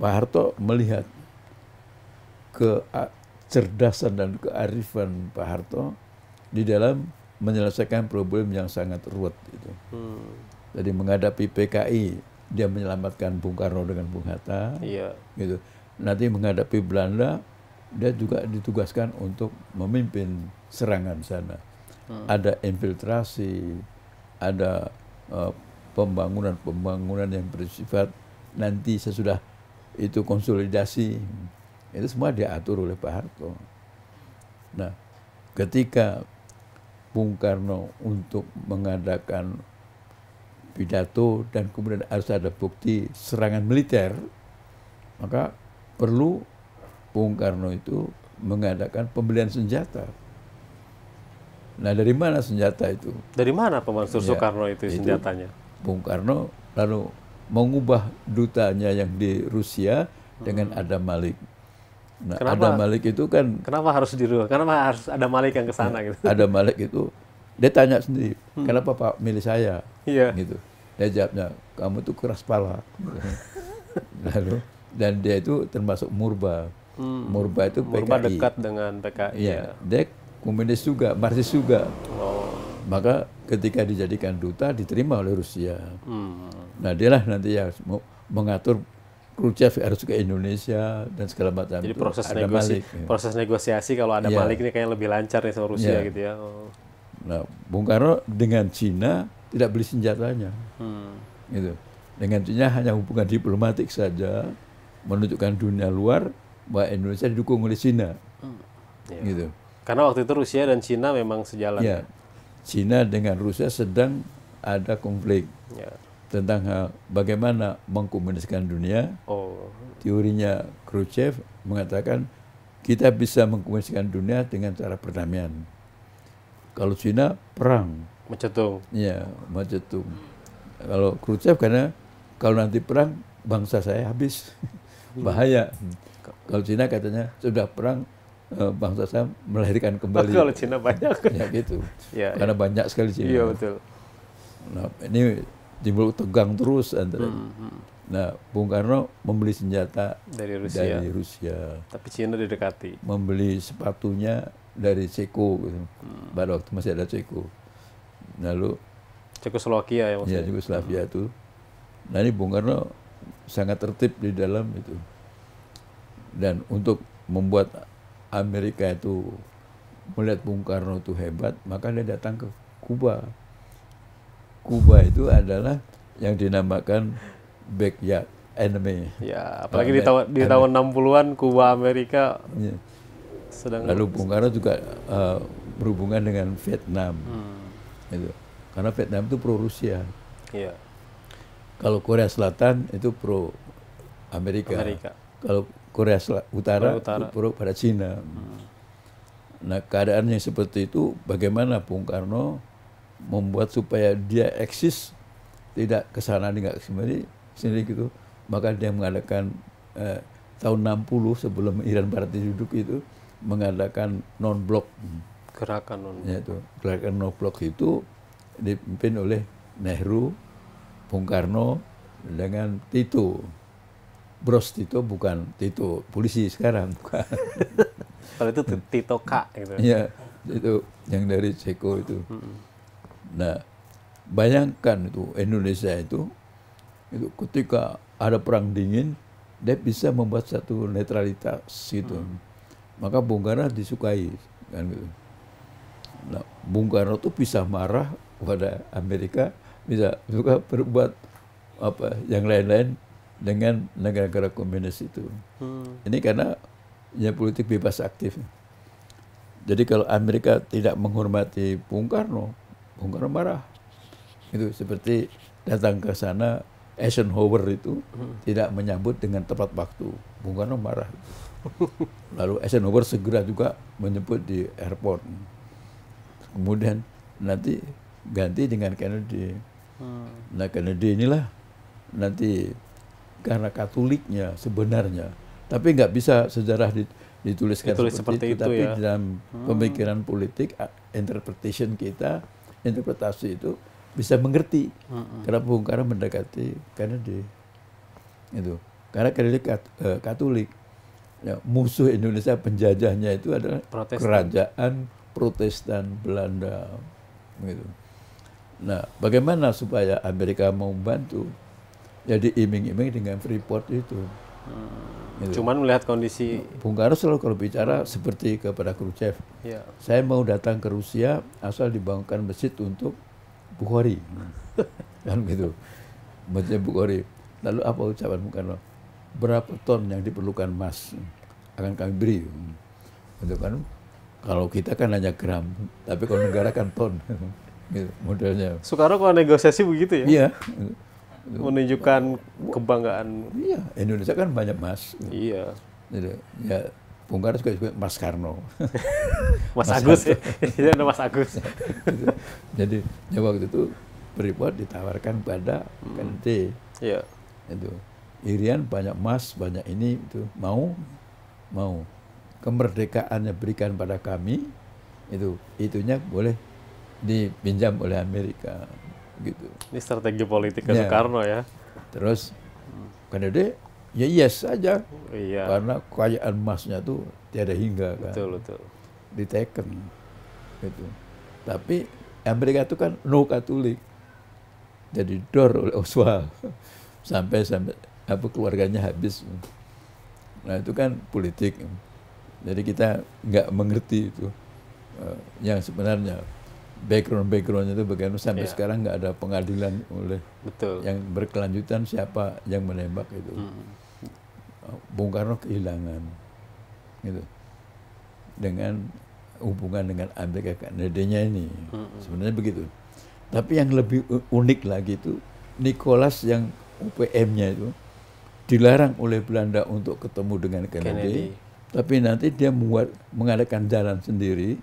Pak Harto melihat ke kecerdasan dan kearifan Pak Harto di dalam menyelesaikan problem yang sangat ruwet itu. Hmm. Jadi menghadapi PKI dia menyelamatkan Bung Karno dengan Bung Hatta, iya. gitu. Nanti menghadapi Belanda dia juga ditugaskan untuk memimpin serangan sana. Hmm. Ada infiltrasi, ada eh, pembangunan-pembangunan uh, yang bersifat nanti sesudah itu konsolidasi itu semua diatur oleh Pak Harto. Nah, ketika Bung Karno untuk mengadakan pidato dan kemudian harus ada bukti serangan militer, maka perlu Bung Karno itu mengadakan pembelian senjata. Nah, dari mana senjata itu? Dari mana pemansur ya, Soekarno itu, itu Bung Karno lalu mengubah dutanya yang di Rusia hmm. dengan Adam Malik. Nah, kenapa, ada Malik itu kan kenapa harus di ruang? Kenapa harus ada Malik yang ke sana nah, gitu? Ada Malik itu dia tanya sendiri, hmm. kenapa Pak milih saya? Iya. Gitu. Dia jawabnya, kamu tuh keras pala. Lalu dan dia itu termasuk murba. Hmm. Murba itu PKI. Murba dekat dengan PKI. Iya. Ya. Dia komunis juga, Marxis juga. Oh. Maka ketika dijadikan duta diterima oleh Rusia. Hmm. Nah, dialah nanti yang mengatur Khrushchev harus ke Indonesia dan segala macam. Jadi proses itu, negosiasi, Malik, ya. proses negosiasi kalau ada ya. Malik ini kayak lebih lancar nih ya sama Rusia ya. gitu ya. Oh. Nah, Bung Karno dengan Cina tidak beli senjatanya, hmm. gitu. Dengan Cina hanya hubungan diplomatik saja, menunjukkan dunia luar bahwa Indonesia didukung oleh Cina, hmm. ya. gitu. Karena waktu itu Rusia dan Cina memang sejalan. Ya. Cina dengan Rusia sedang ada konflik. Ya tentang hal eh, bagaimana mengkomunikasikan dunia. Oh. Teorinya Khrushchev mengatakan kita bisa mengkomunikasikan dunia dengan cara perdamaian. Kalau Cina perang. Macetung. Iya, macetung. Kalau Khrushchev karena kalau nanti perang bangsa saya habis. Hmm. Bahaya. Kalau Cina katanya sudah perang eh, bangsa saya melahirkan kembali. Kalau Cina banyak. Ya gitu. ya, ya. Karena ya. banyak sekali Cina. Iya betul. Nah, ini timbul tegang terus antara. Hmm, hmm. Nah, Bung Karno membeli senjata dari Rusia. dari Rusia. Tapi Cina didekati. Membeli sepatunya dari Ceko gitu. Hmm. Pada waktu masih ada Ceko. Lalu Ceko Slovakia ya maksudnya. Ya, Cekoslowakia hmm. itu. Hmm. Nah, ini Bung Karno sangat tertib di dalam itu. Dan untuk membuat Amerika itu melihat Bung Karno itu hebat, maka dia datang ke Kuba. Kuba itu adalah yang dinamakan backyard enemy. Ya, apalagi di tahun di tahun 60-an Kuba Amerika ya. sedang Lalu Bung Karno juga uh, berhubungan dengan Vietnam. Hmm. Itu. Karena Vietnam itu pro Rusia. Iya. Kalau Korea Selatan itu pro Amerika. Amerika. Kalau Korea Sel Utara, Utara. itu pro pada Cina. Hmm. Nah, keadaannya seperti itu bagaimana Bung Karno membuat supaya dia eksis tidak ke tidak ke sendiri gitu maka dia mengadakan eh, tahun 60 sebelum Iran Barat duduk itu mengadakan non blok gerakan non ya, -block. itu gerakan non blok itu dipimpin oleh Nehru Bung Karno dengan Tito Bros Tito bukan Tito polisi sekarang bukan kalau itu Tito K gitu ya itu yang dari Ceko itu Nah, bayangkan itu Indonesia itu itu ketika ada perang dingin dia bisa membuat satu netralitas gitu. Hmm. Maka Bung Karno disukai kan gitu. Nah, Bung Karno tuh bisa marah kepada Amerika, bisa juga berbuat apa yang lain-lain dengan negara-negara komunis itu. Hmm. Ini karena ya politik bebas aktif. Jadi kalau Amerika tidak menghormati Bung Karno, Bung oh, Karno marah. Itu seperti datang ke sana Eisenhower itu hmm. tidak menyambut dengan tepat waktu. Bung Karno marah. Lalu Eisenhower segera juga menyebut di airport. Kemudian nanti ganti dengan Kennedy. Hmm. Nah Kennedy inilah nanti karena Katoliknya sebenarnya, tapi nggak bisa sejarah dituliskan Ditulis seperti, seperti itu, itu tapi ya. dalam hmm. pemikiran politik interpretation kita interpretasi itu bisa mengerti hmm. kenapa Bung Karno mendekati Kennedy itu karena Kennedy kat, eh, Katolik ya, musuh Indonesia penjajahnya itu adalah Protestan. kerajaan Protestan Belanda gitu nah bagaimana supaya Amerika mau membantu ya iming iming dengan Freeport itu Hmm. Gitu. Cuman melihat kondisi. Bung Karno selalu kalau bicara seperti kepada Khrushchev. Ya. Saya mau datang ke Rusia asal dibangunkan masjid untuk Bukhari. kan gitu. Masjid Bukhari. Lalu apa ucapan Bung Karno? Berapa ton yang diperlukan emas akan kami beri. Gitu kan. Kalau kita kan hanya gram, tapi kalau negara kan ton. gitu, modelnya. Soekarno kalau negosiasi begitu ya? Iya menunjukkan kebanggaan. Iya, Indonesia kan banyak emas. Iya. Jadi, ya Bung Karno juga disebut Mas Karno. mas, mas Agus, itu Mas Agus. Jadi ya waktu itu Freeport ditawarkan pada hmm. PT. Iya. Itu Irian banyak emas, banyak ini itu mau mau kemerdekaannya berikan pada kami itu itunya boleh dipinjam oleh Amerika gitu. Ini strategi politik ya. Soekarno ya. Terus Kennedy ya yes saja. Iya. Karena kekayaan emasnya tuh tiada hingga kan. Betul betul. Diteken gitu. Tapi Amerika itu kan no Katolik. Jadi dor oleh Oswald sampai sampai apa keluarganya habis. Nah itu kan politik. Jadi kita nggak mengerti itu eh, yang sebenarnya background-backgroundnya itu bagaimana sampai yeah. sekarang nggak ada pengadilan oleh Betul. yang berkelanjutan siapa yang menembak itu. Hmm. Bung Karno kehilangan gitu dengan hubungan dengan Amerika Kanadanya ini hmm. sebenarnya begitu. Tapi yang lebih unik lagi itu Nicholas yang UPM-nya itu dilarang oleh Belanda untuk ketemu dengan Kennedy, Kennedy. tapi nanti dia membuat mengadakan jalan sendiri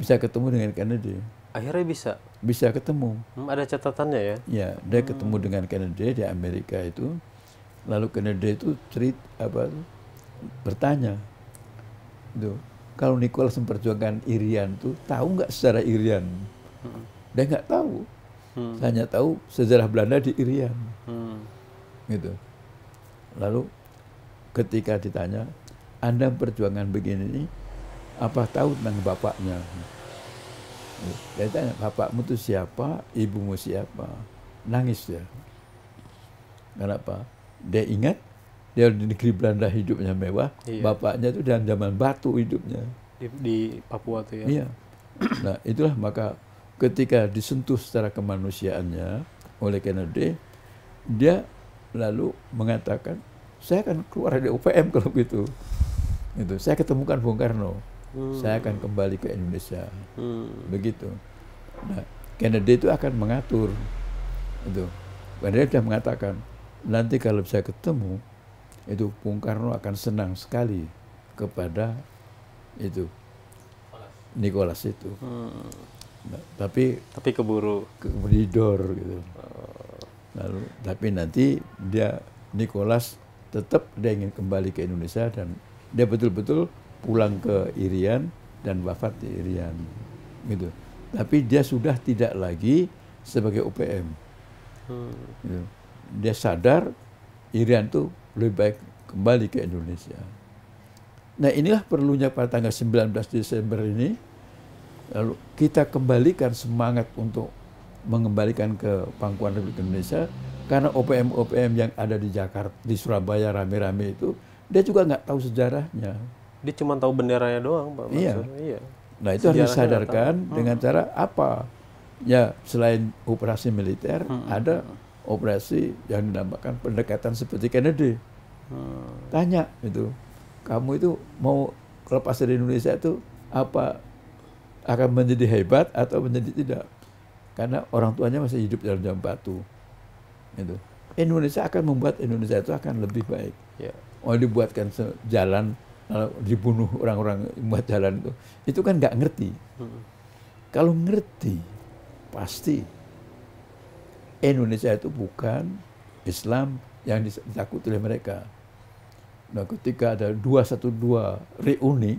bisa ketemu dengan Kennedy. Akhirnya bisa. Bisa ketemu. Hmm, ada catatannya ya? Ya, dia hmm. ketemu dengan Kennedy di Amerika itu. Lalu Kennedy itu cerit apa bertanya, itu kalau Nicholas memperjuangkan Irian tuh tahu nggak secara Irian? Hmm. Dia nggak tahu. Hmm. hanya tahu sejarah Belanda di Irian. Hmm. Gitu. Lalu ketika ditanya, Anda perjuangan begini, apa tahu tentang bapaknya? Dia tanya, bapakmu itu siapa, ibumu siapa? Nangis dia. Kenapa? Dia ingat, dia di negeri Belanda hidupnya mewah, iya. bapaknya itu dalam zaman batu hidupnya. Di, di Papua tuh ya? Iya. Nah itulah maka ketika disentuh secara kemanusiaannya oleh Kennedy, dia lalu mengatakan, saya akan keluar dari UPM kalau begitu Itu saya ketemukan Bung Karno hmm. saya akan kembali ke Indonesia hmm. begitu nah Kennedy itu akan mengatur itu Kennedy sudah mengatakan nanti kalau saya ketemu itu Bung Karno akan senang sekali kepada itu Nicholas itu hmm. nah, tapi tapi keburu keburidor gitu oh. lalu tapi nanti dia Nicholas tetap dia ingin kembali ke Indonesia dan dia betul-betul pulang ke Irian dan wafat di Irian gitu tapi dia sudah tidak lagi sebagai UPM hmm. gitu. dia sadar Irian itu lebih baik kembali ke Indonesia nah inilah perlunya pada tanggal 19 Desember ini lalu kita kembalikan semangat untuk mengembalikan ke pangkuan Republik Indonesia karena OPM-OPM yang ada di Jakarta, di Surabaya rame-rame itu, dia juga nggak tahu sejarahnya. Dia cuma tahu benderanya doang, Pak. iya. iya. Nah, itu harus disadarkan dengan cara apa? Ya, selain operasi militer, hmm. ada operasi yang dinamakan pendekatan seperti Kennedy. Hmm. Tanya itu, kamu itu mau lepas dari Indonesia itu apa akan menjadi hebat atau menjadi tidak? Karena orang tuanya masih hidup dalam jam batu. Itu. Indonesia akan membuat Indonesia itu akan lebih baik. Yeah. Oh dibuatkan jalan dibunuh orang-orang buat jalan itu, itu kan nggak ngerti. Hmm. Kalau ngerti, pasti Indonesia itu bukan Islam yang ditakut oleh mereka. Nah, ketika ada 212 reuni,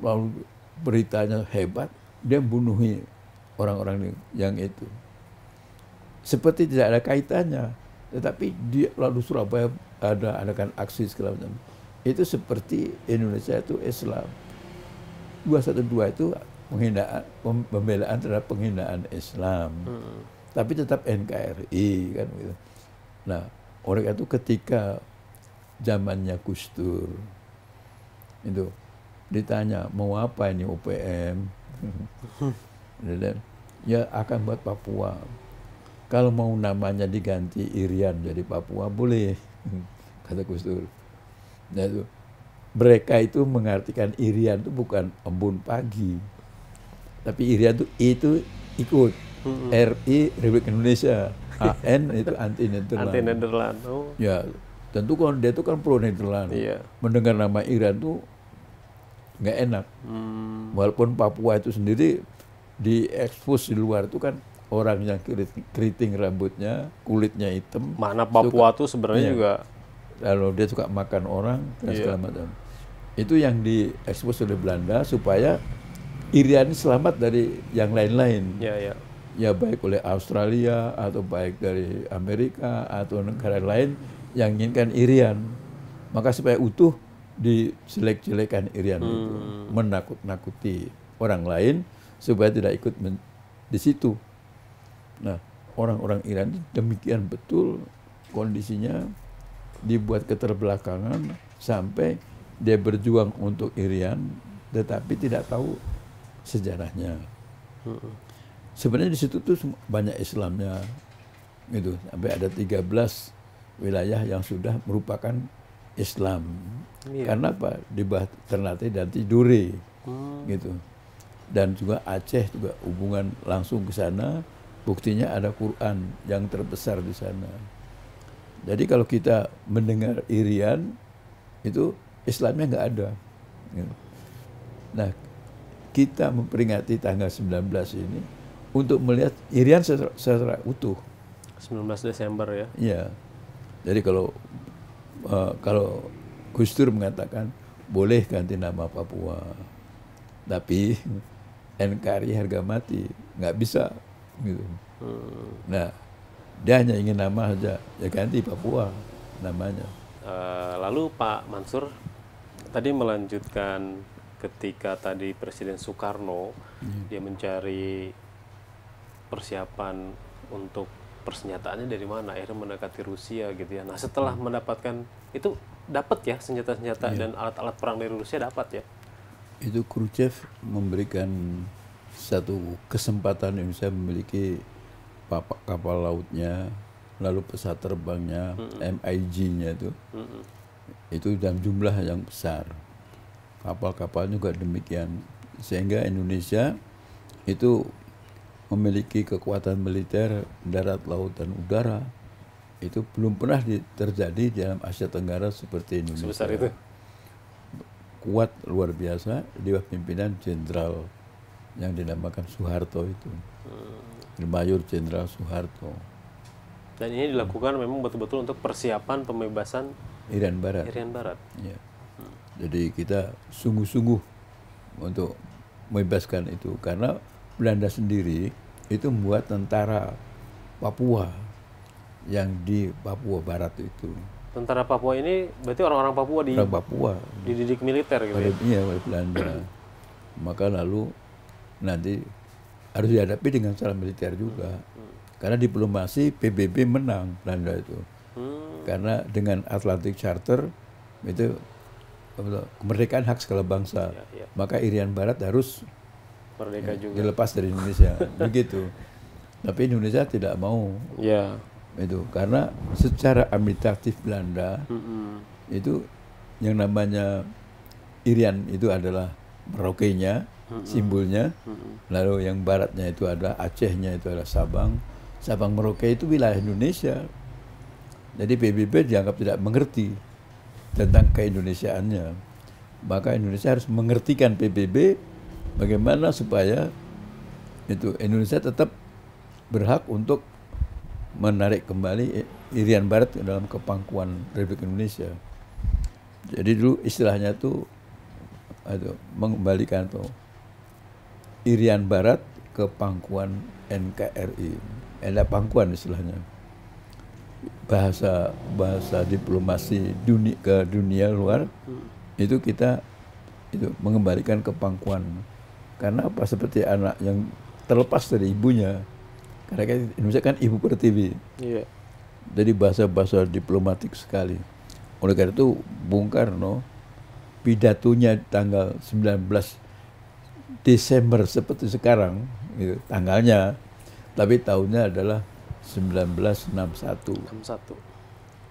lalu beritanya hebat, dia membunuhi orang-orang yang itu. Seperti tidak ada kaitannya, tetapi dia lalu Surabaya ada adakan aksi segala macam itu seperti Indonesia itu Islam. 212 itu penghinaan pembelaan terhadap penghinaan Islam. Hmm. Tapi tetap NKRI kan gitu. Nah, orang itu ketika zamannya Kustur itu ditanya mau apa ini UPM? ya akan buat Papua. Kalau mau namanya diganti Irian jadi Papua boleh kata Kustur Nah, itu. mereka itu mengartikan irian itu bukan embun pagi, tapi irian itu itu ikut RI Republik Indonesia, AN itu anti Nederland. Anti Nederland. Oh. Ya, tentu kan dia itu kan pro Nederland. Iya. Mendengar nama Iran itu nggak enak. Hmm. Walaupun Papua itu sendiri ekspos di luar itu kan orang yang keriting rambutnya, kulitnya hitam. Mana Papua itu sebenarnya iya. juga lalu dia suka makan orang dan yeah. segala macam. Itu yang diekspos oleh Belanda supaya Irian selamat dari yang lain-lain. Yeah, yeah. Ya baik oleh Australia atau baik dari Amerika atau negara lain yang inginkan Irian. Maka supaya utuh diselek jelekan Irian hmm. itu, menakut-nakuti orang lain supaya tidak ikut di situ. Nah, orang-orang Irian demikian betul kondisinya dibuat keterbelakangan sampai dia berjuang untuk Irian tetapi tidak tahu sejarahnya. Hmm. Sebenarnya di situ tuh banyak Islamnya gitu sampai ada 13 wilayah yang sudah merupakan Islam. Iya. Karena apa? Di Ternate dan Tiduri. hmm. gitu. Dan juga Aceh juga hubungan langsung ke sana. Buktinya ada Quran yang terbesar di sana. Jadi kalau kita mendengar irian itu Islamnya nggak ada. Ya. Nah, kita memperingati tanggal 19 ini untuk melihat irian secara, secara utuh. 19 Desember ya. Iya. Jadi kalau uh, kalau Gus Dur mengatakan boleh ganti nama Papua, tapi NKRI harga mati nggak bisa gitu. Hmm. Nah dia hanya ingin nama saja, ya ganti Papua namanya. Uh, lalu Pak Mansur tadi melanjutkan ketika tadi Presiden Soekarno hmm. dia mencari persiapan untuk persenjataannya dari mana akhirnya mendekati Rusia gitu ya. Nah setelah hmm. mendapatkan itu dapat ya senjata-senjata yeah. dan alat-alat perang dari Rusia dapat ya. Itu Khrushchev memberikan satu kesempatan Indonesia memiliki bapak kapal lautnya, lalu pesawat terbangnya, MIG-nya itu, itu dalam jumlah yang besar. Kapal-kapal juga demikian, sehingga Indonesia itu memiliki kekuatan militer darat, laut, dan udara itu belum pernah terjadi di dalam Asia Tenggara seperti Indonesia. Sebesar itu? Kuat luar biasa di bawah pimpinan jenderal yang dinamakan Soeharto itu. Hmm. Mayor Jenderal Soeharto. Dan ini dilakukan hmm. memang betul-betul untuk persiapan pembebasan Irian Barat. Irian Barat. Ya. Hmm. Jadi kita sungguh-sungguh untuk membebaskan itu karena Belanda sendiri itu membuat tentara Papua yang di Papua Barat itu. Tentara Papua ini berarti orang-orang Papua di orang Papua dididik militer gitu. ya? Iya, oleh Belanda. Maka lalu nanti harus dihadapi dengan cara militer juga. Hmm. Karena diplomasi PBB menang Belanda itu. Hmm. Karena dengan Atlantic Charter itu kemerdekaan hak segala bangsa. Iya, iya. Maka Irian Barat harus merdeka eh, juga. Dilepas dari Indonesia. Begitu. Tapi Indonesia tidak mau. Iya. Itu karena secara administratif Belanda hmm. itu yang namanya Irian itu adalah Merauke-nya, simbolnya. Lalu yang baratnya itu ada Acehnya itu adalah Sabang. Sabang Merauke itu wilayah Indonesia. Jadi PBB dianggap tidak mengerti tentang keindonesiaannya. Maka Indonesia harus mengertikan PBB bagaimana supaya itu Indonesia tetap berhak untuk menarik kembali Irian Barat ke dalam kepangkuan Republik Indonesia. Jadi dulu istilahnya tuh itu mengembalikan tuh Irian Barat ke pangkuan NKRI. Eh, Ada pangkuan istilahnya. Bahasa bahasa diplomasi dunia ke dunia luar hmm. itu kita itu mengembalikan ke pangkuan. Karena apa seperti anak yang terlepas dari ibunya. Karena kan, Indonesia kan ibu pertiwi. Iya. Yeah. Jadi bahasa-bahasa diplomatik sekali. Oleh karena itu Bung Karno pidatonya tanggal 19 Desember seperti sekarang, gitu, tanggalnya, tapi tahunnya adalah 1961. 61.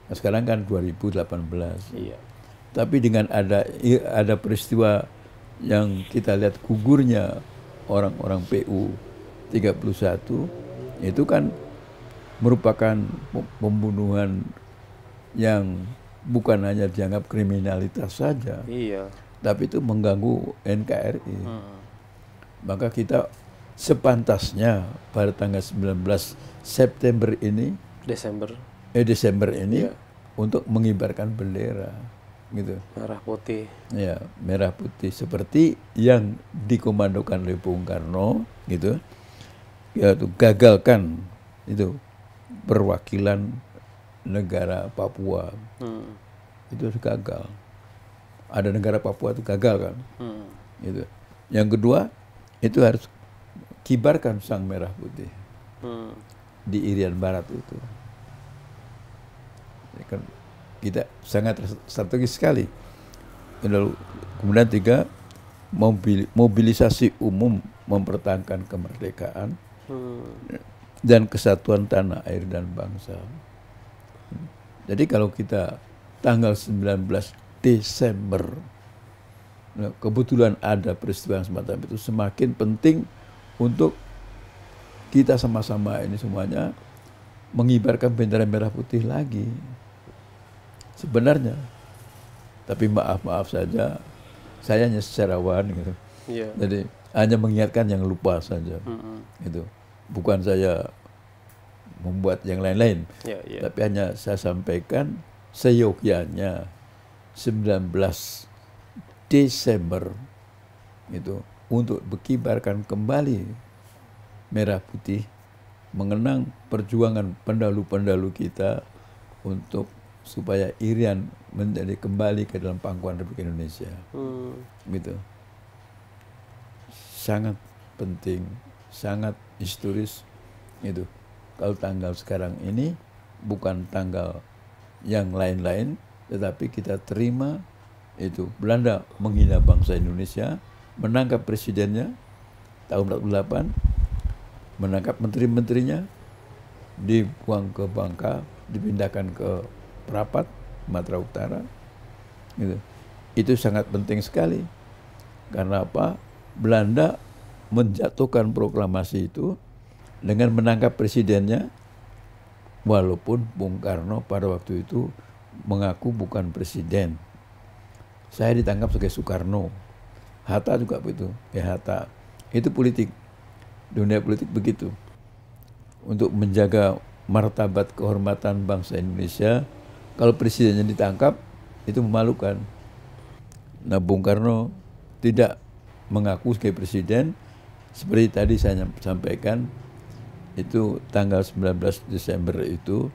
Nah, sekarang kan 2018. Iya. Tapi dengan ada ada peristiwa yang kita lihat gugurnya orang-orang PU 31 itu kan merupakan pembunuhan yang bukan hanya dianggap kriminalitas saja. Iya. Tapi itu mengganggu NKRI. Hmm. Maka kita sepantasnya pada tanggal 19 September ini Desember eh Desember ini ya. untuk mengibarkan bendera gitu merah putih ya merah putih seperti yang dikomandokan oleh Bung Karno gitu yaitu gagalkan itu perwakilan negara Papua hmm. itu gagal ada negara Papua itu gagal kan hmm. gitu yang kedua itu harus kibarkan sang merah putih hmm. di Irian Barat itu. Ya kan kita sangat strategis sekali. Lalu kemudian tiga mobil, mobilisasi umum mempertahankan kemerdekaan hmm. dan kesatuan tanah air dan bangsa. Jadi kalau kita tanggal 19 Desember Nah, kebetulan ada peristiwa yang semacam itu semakin penting untuk kita sama-sama ini semuanya mengibarkan bendera merah putih lagi. Sebenarnya. Tapi maaf-maaf saja, saya hanya sejarawan gitu. Yeah. Jadi hanya mengingatkan yang lupa saja. Mm-hmm. Gitu. Bukan saya membuat yang lain-lain. Yeah, yeah. Tapi hanya saya sampaikan seyogyanya 19 Desember itu untuk berkibarkan kembali merah putih mengenang perjuangan pendahulu-pendahulu kita untuk supaya Irian menjadi kembali ke dalam pangkuan Republik Indonesia. Hmm. Gitu. Sangat penting, sangat historis itu. Kalau tanggal sekarang ini bukan tanggal yang lain-lain, tetapi kita terima itu Belanda menghina bangsa Indonesia, menangkap presidennya tahun 48, menangkap menteri-menterinya, dibuang ke Bangka, dipindahkan ke Prapat, Sumatera Utara. Gitu. Itu sangat penting sekali. Karena apa? Belanda menjatuhkan proklamasi itu dengan menangkap presidennya walaupun Bung Karno pada waktu itu mengaku bukan presiden saya ditangkap sebagai Soekarno. Hatta juga begitu, ya Hatta. Itu politik. Dunia politik begitu. Untuk menjaga martabat kehormatan bangsa Indonesia, kalau presidennya ditangkap, itu memalukan. Nah, Bung Karno tidak mengaku sebagai presiden, seperti tadi saya sampaikan, itu tanggal 19 Desember itu,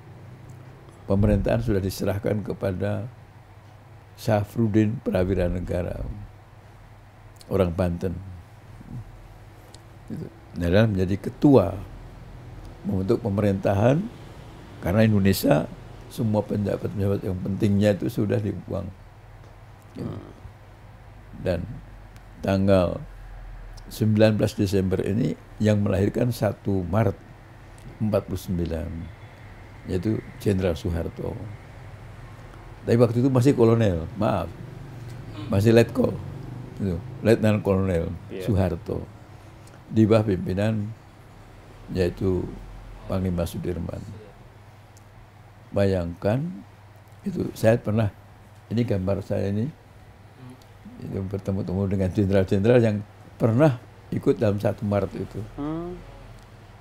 pemerintahan sudah diserahkan kepada Safrudin Prawira Negara orang Banten Nelan gitu. menjadi ketua membentuk pemerintahan karena Indonesia semua penjabat-penjabat yang pentingnya itu sudah dibuang gitu. hmm. dan tanggal 19 Desember ini yang melahirkan 1 Maret 49 yaitu Jenderal Soeharto. Tapi waktu itu masih kolonel, maaf. Masih letko. Gitu. Letnan Kolonel yeah. Soeharto. Di bawah pimpinan yaitu Panglima Sudirman. Bayangkan itu saya pernah ini gambar saya ini itu bertemu-temu dengan jenderal-jenderal yang pernah ikut dalam satu Maret itu. Hmm.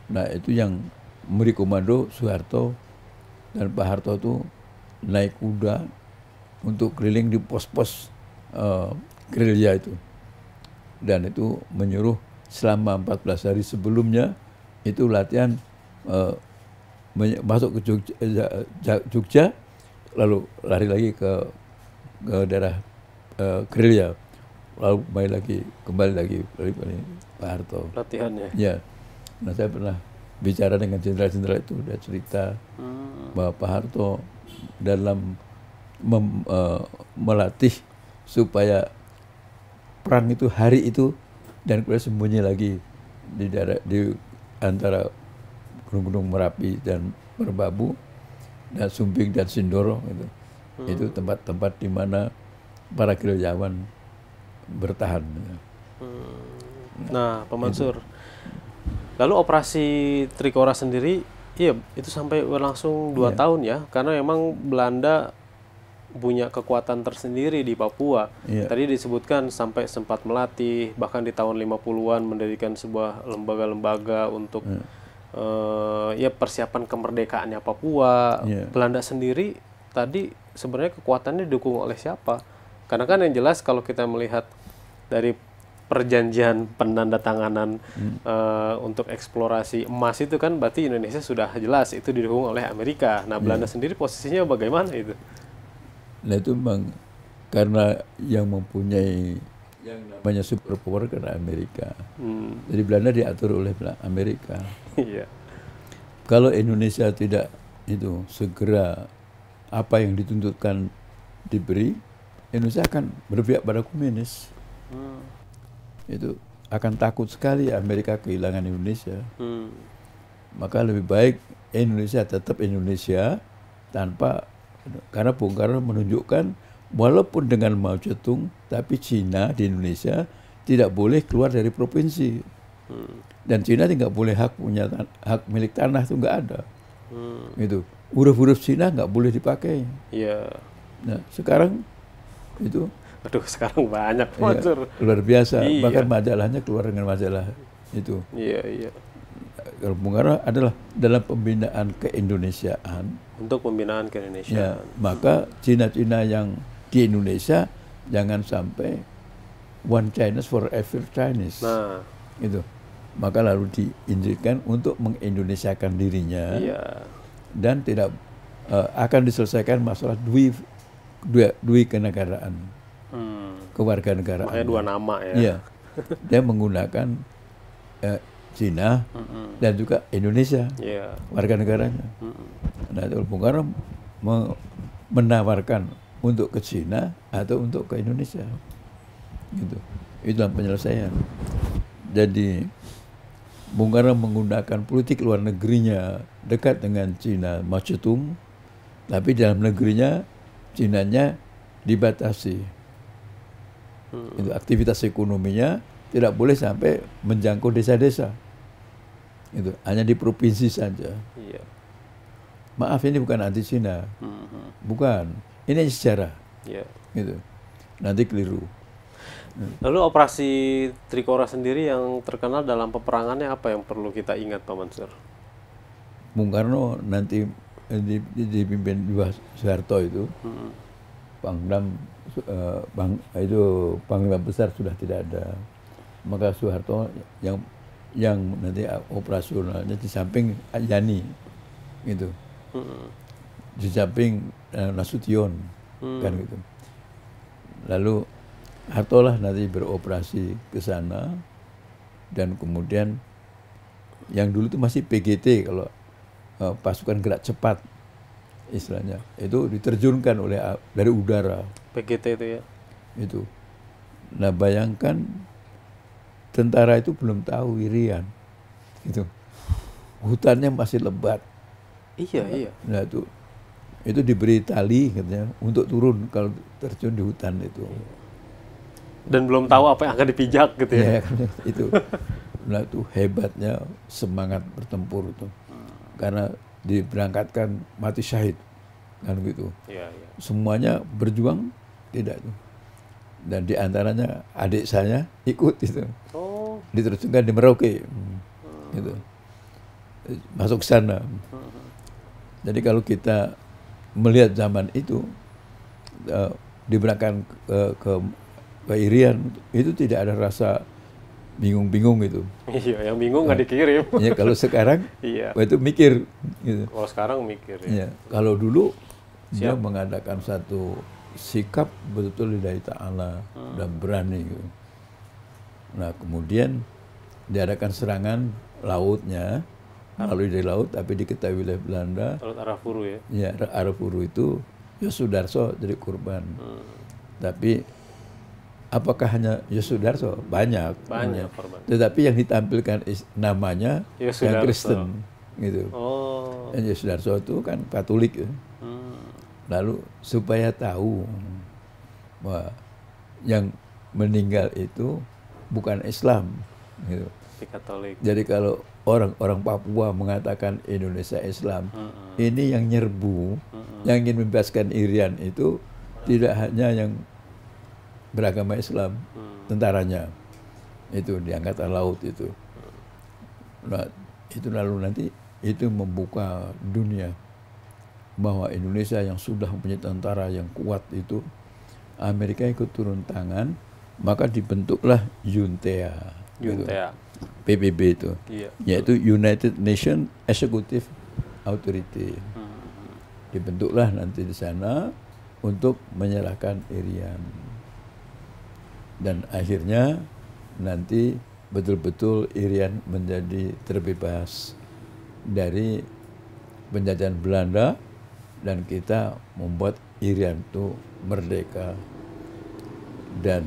Nah, itu yang memberi komando Soeharto dan Pak Harto itu naik kuda untuk keliling di pos-pos uh, gerilya itu. Dan itu menyuruh selama 14 hari sebelumnya itu latihan uh, masuk ke Jogja, eh, Jogja lalu lari lagi ke, ke daerah uh, gerilya lalu kembali lagi kembali lagi kembali, kembali Pak Harto latihannya ya nah saya pernah bicara dengan jenderal-jenderal itu udah cerita hmm. bahwa Pak Harto dalam mem, uh, melatih supaya perang itu hari itu dan kemudian sembunyi lagi di daerah di antara gunung-gunung Merapi dan Merbabu dan Sumbing dan Sindoro itu hmm. itu tempat-tempat di mana para kerajaan bertahan. Gitu. Hmm. Nah, nah Pemansur. lalu operasi Trikora sendiri Iya, itu sampai langsung dua iya. tahun ya, karena memang Belanda punya kekuatan tersendiri di Papua. Iya. Tadi disebutkan sampai sempat melatih, bahkan di tahun 50-an mendirikan sebuah lembaga-lembaga untuk iya. uh, ya persiapan kemerdekaannya Papua. Iya. Belanda sendiri tadi sebenarnya kekuatannya didukung oleh siapa? Karena kan yang jelas kalau kita melihat dari perjanjian penandatanganan hmm. uh, untuk eksplorasi emas itu kan berarti Indonesia sudah jelas itu didukung oleh Amerika. Nah iya. Belanda hmm. sendiri posisinya bagaimana itu? Nah itu memang karena yang mempunyai yang namanya superpower karena Amerika. Hmm. Jadi Belanda diatur oleh Amerika. Iya. Kalau Indonesia tidak itu segera apa yang dituntutkan diberi, Indonesia akan berpihak pada komunis. Hmm itu akan takut sekali Amerika kehilangan Indonesia. Hmm. Maka lebih baik Indonesia tetap Indonesia tanpa karena Bung Karno menunjukkan walaupun dengan Mao Zedong tapi Cina di Indonesia tidak boleh keluar dari provinsi. Hmm. Dan Cina tidak boleh hak punya hak milik tanah itu nggak ada. Hmm. Itu huruf-huruf Cina nggak boleh dipakai. Yeah. Nah sekarang itu Aduh, sekarang banyak sponsor. Iya, luar biasa. Iya. Bahkan majalahnya keluar dengan majalah itu. Iya, iya. Kalau Bung Karno adalah dalam pembinaan keindonesiaan. Untuk pembinaan keindonesiaan. Ya, maka Cina-Cina yang di Indonesia jangan sampai one Chinese for every Chinese. Nah. Itu. Maka lalu diizinkan untuk mengindonesiakan dirinya. Iya. Dan tidak uh, akan diselesaikan masalah dui dua dui kenegaraan kewarganegaraan. Makanya dua nama ya. Iya. Dia menggunakan eh, Cina mm -hmm. dan juga Indonesia yeah. warga negaranya. Mm -hmm. Nah, Bung Karno me menawarkan untuk ke Cina atau untuk ke Indonesia, gitu. Itu dalam penyelesaian. Jadi Bung Karno menggunakan politik luar negerinya dekat dengan Cina Mao tapi dalam negerinya Cinanya dibatasi. Hmm. Itu aktivitas ekonominya tidak boleh sampai menjangkau desa-desa. Itu hanya di provinsi saja. Iya. Maaf ini bukan anti Cina. Hmm. Bukan. Ini sejarah. Iya. Gitu. Nanti keliru. Lalu operasi Trikora sendiri yang terkenal dalam peperangannya apa yang perlu kita ingat Pak Mansur? Bung Karno nanti eh, dipimpin di, di, di, Soeharto itu, hmm. Pangdam Eh, bang, itu Panglima Besar sudah tidak ada. Maka Soeharto yang yang nanti operasionalnya di samping Yani gitu. Hmm. Di samping uh, Nasution hmm. kan gitu. Lalu Harto lah nanti beroperasi ke sana dan kemudian yang dulu itu masih PGT kalau uh, pasukan gerak cepat istilahnya itu diterjunkan oleh dari udara PGT itu ya itu nah bayangkan tentara itu belum tahu Irian itu hutannya masih lebat iya iya nah itu itu diberi tali katanya untuk turun kalau terjun di hutan itu dan belum tahu apa yang akan dipijak gitu ya, ya itu nah itu hebatnya semangat bertempur itu karena diberangkatkan mati syahid kan gitu Iya iya. semuanya berjuang tidak tuh. Dan di antaranya adik saya ikut itu. Oh. Diterjunkan di Merauke. Hmm. Gitu. Masuk sana. Hmm. Jadi kalau kita melihat zaman itu, uh, diberangkan ke, ke, ke Irian, itu tidak ada rasa bingung-bingung itu. Iya, yang bingung nggak nah, dikirim. Ya, kalau sekarang iya. itu mikir. Gitu. Kalau sekarang mikir. Ya. Ya, kalau dulu Siap. dia mengadakan satu sikap betul betul lidah Ta'ala hmm. dan berani. Gitu. Nah kemudian diadakan serangan lautnya melalui dari laut tapi di kita wilayah Belanda. Laut Arafuru ya? Ya Arafuru itu Yosudarso jadi kurban. Hmm. Tapi apakah hanya Yosudarso? Banyak. Banyak korban. Tetapi yang ditampilkan is, namanya yang Kristen gitu. Oh. Kan Yosudarso itu kan Katolik ya. Lalu supaya tahu bahwa yang meninggal itu bukan Islam. Gitu. Katolik. Jadi kalau orang-orang Papua mengatakan Indonesia Islam, uh -uh. ini yang nyerbu, uh -uh. yang ingin membebaskan Irian itu uh. tidak hanya yang beragama Islam, uh. tentaranya itu di angkatan laut itu. Nah, itu lalu nanti itu membuka dunia bahwa Indonesia yang sudah punya tentara yang kuat itu Amerika ikut turun tangan maka dibentuklah Yuntea. PBB itu. Iya. Yaitu United Nations Executive Authority. Hmm. Dibentuklah nanti di sana untuk menyerahkan Irian. Dan akhirnya nanti betul-betul Irian menjadi terbebas dari penjajahan Belanda dan kita membuat Irian itu merdeka dan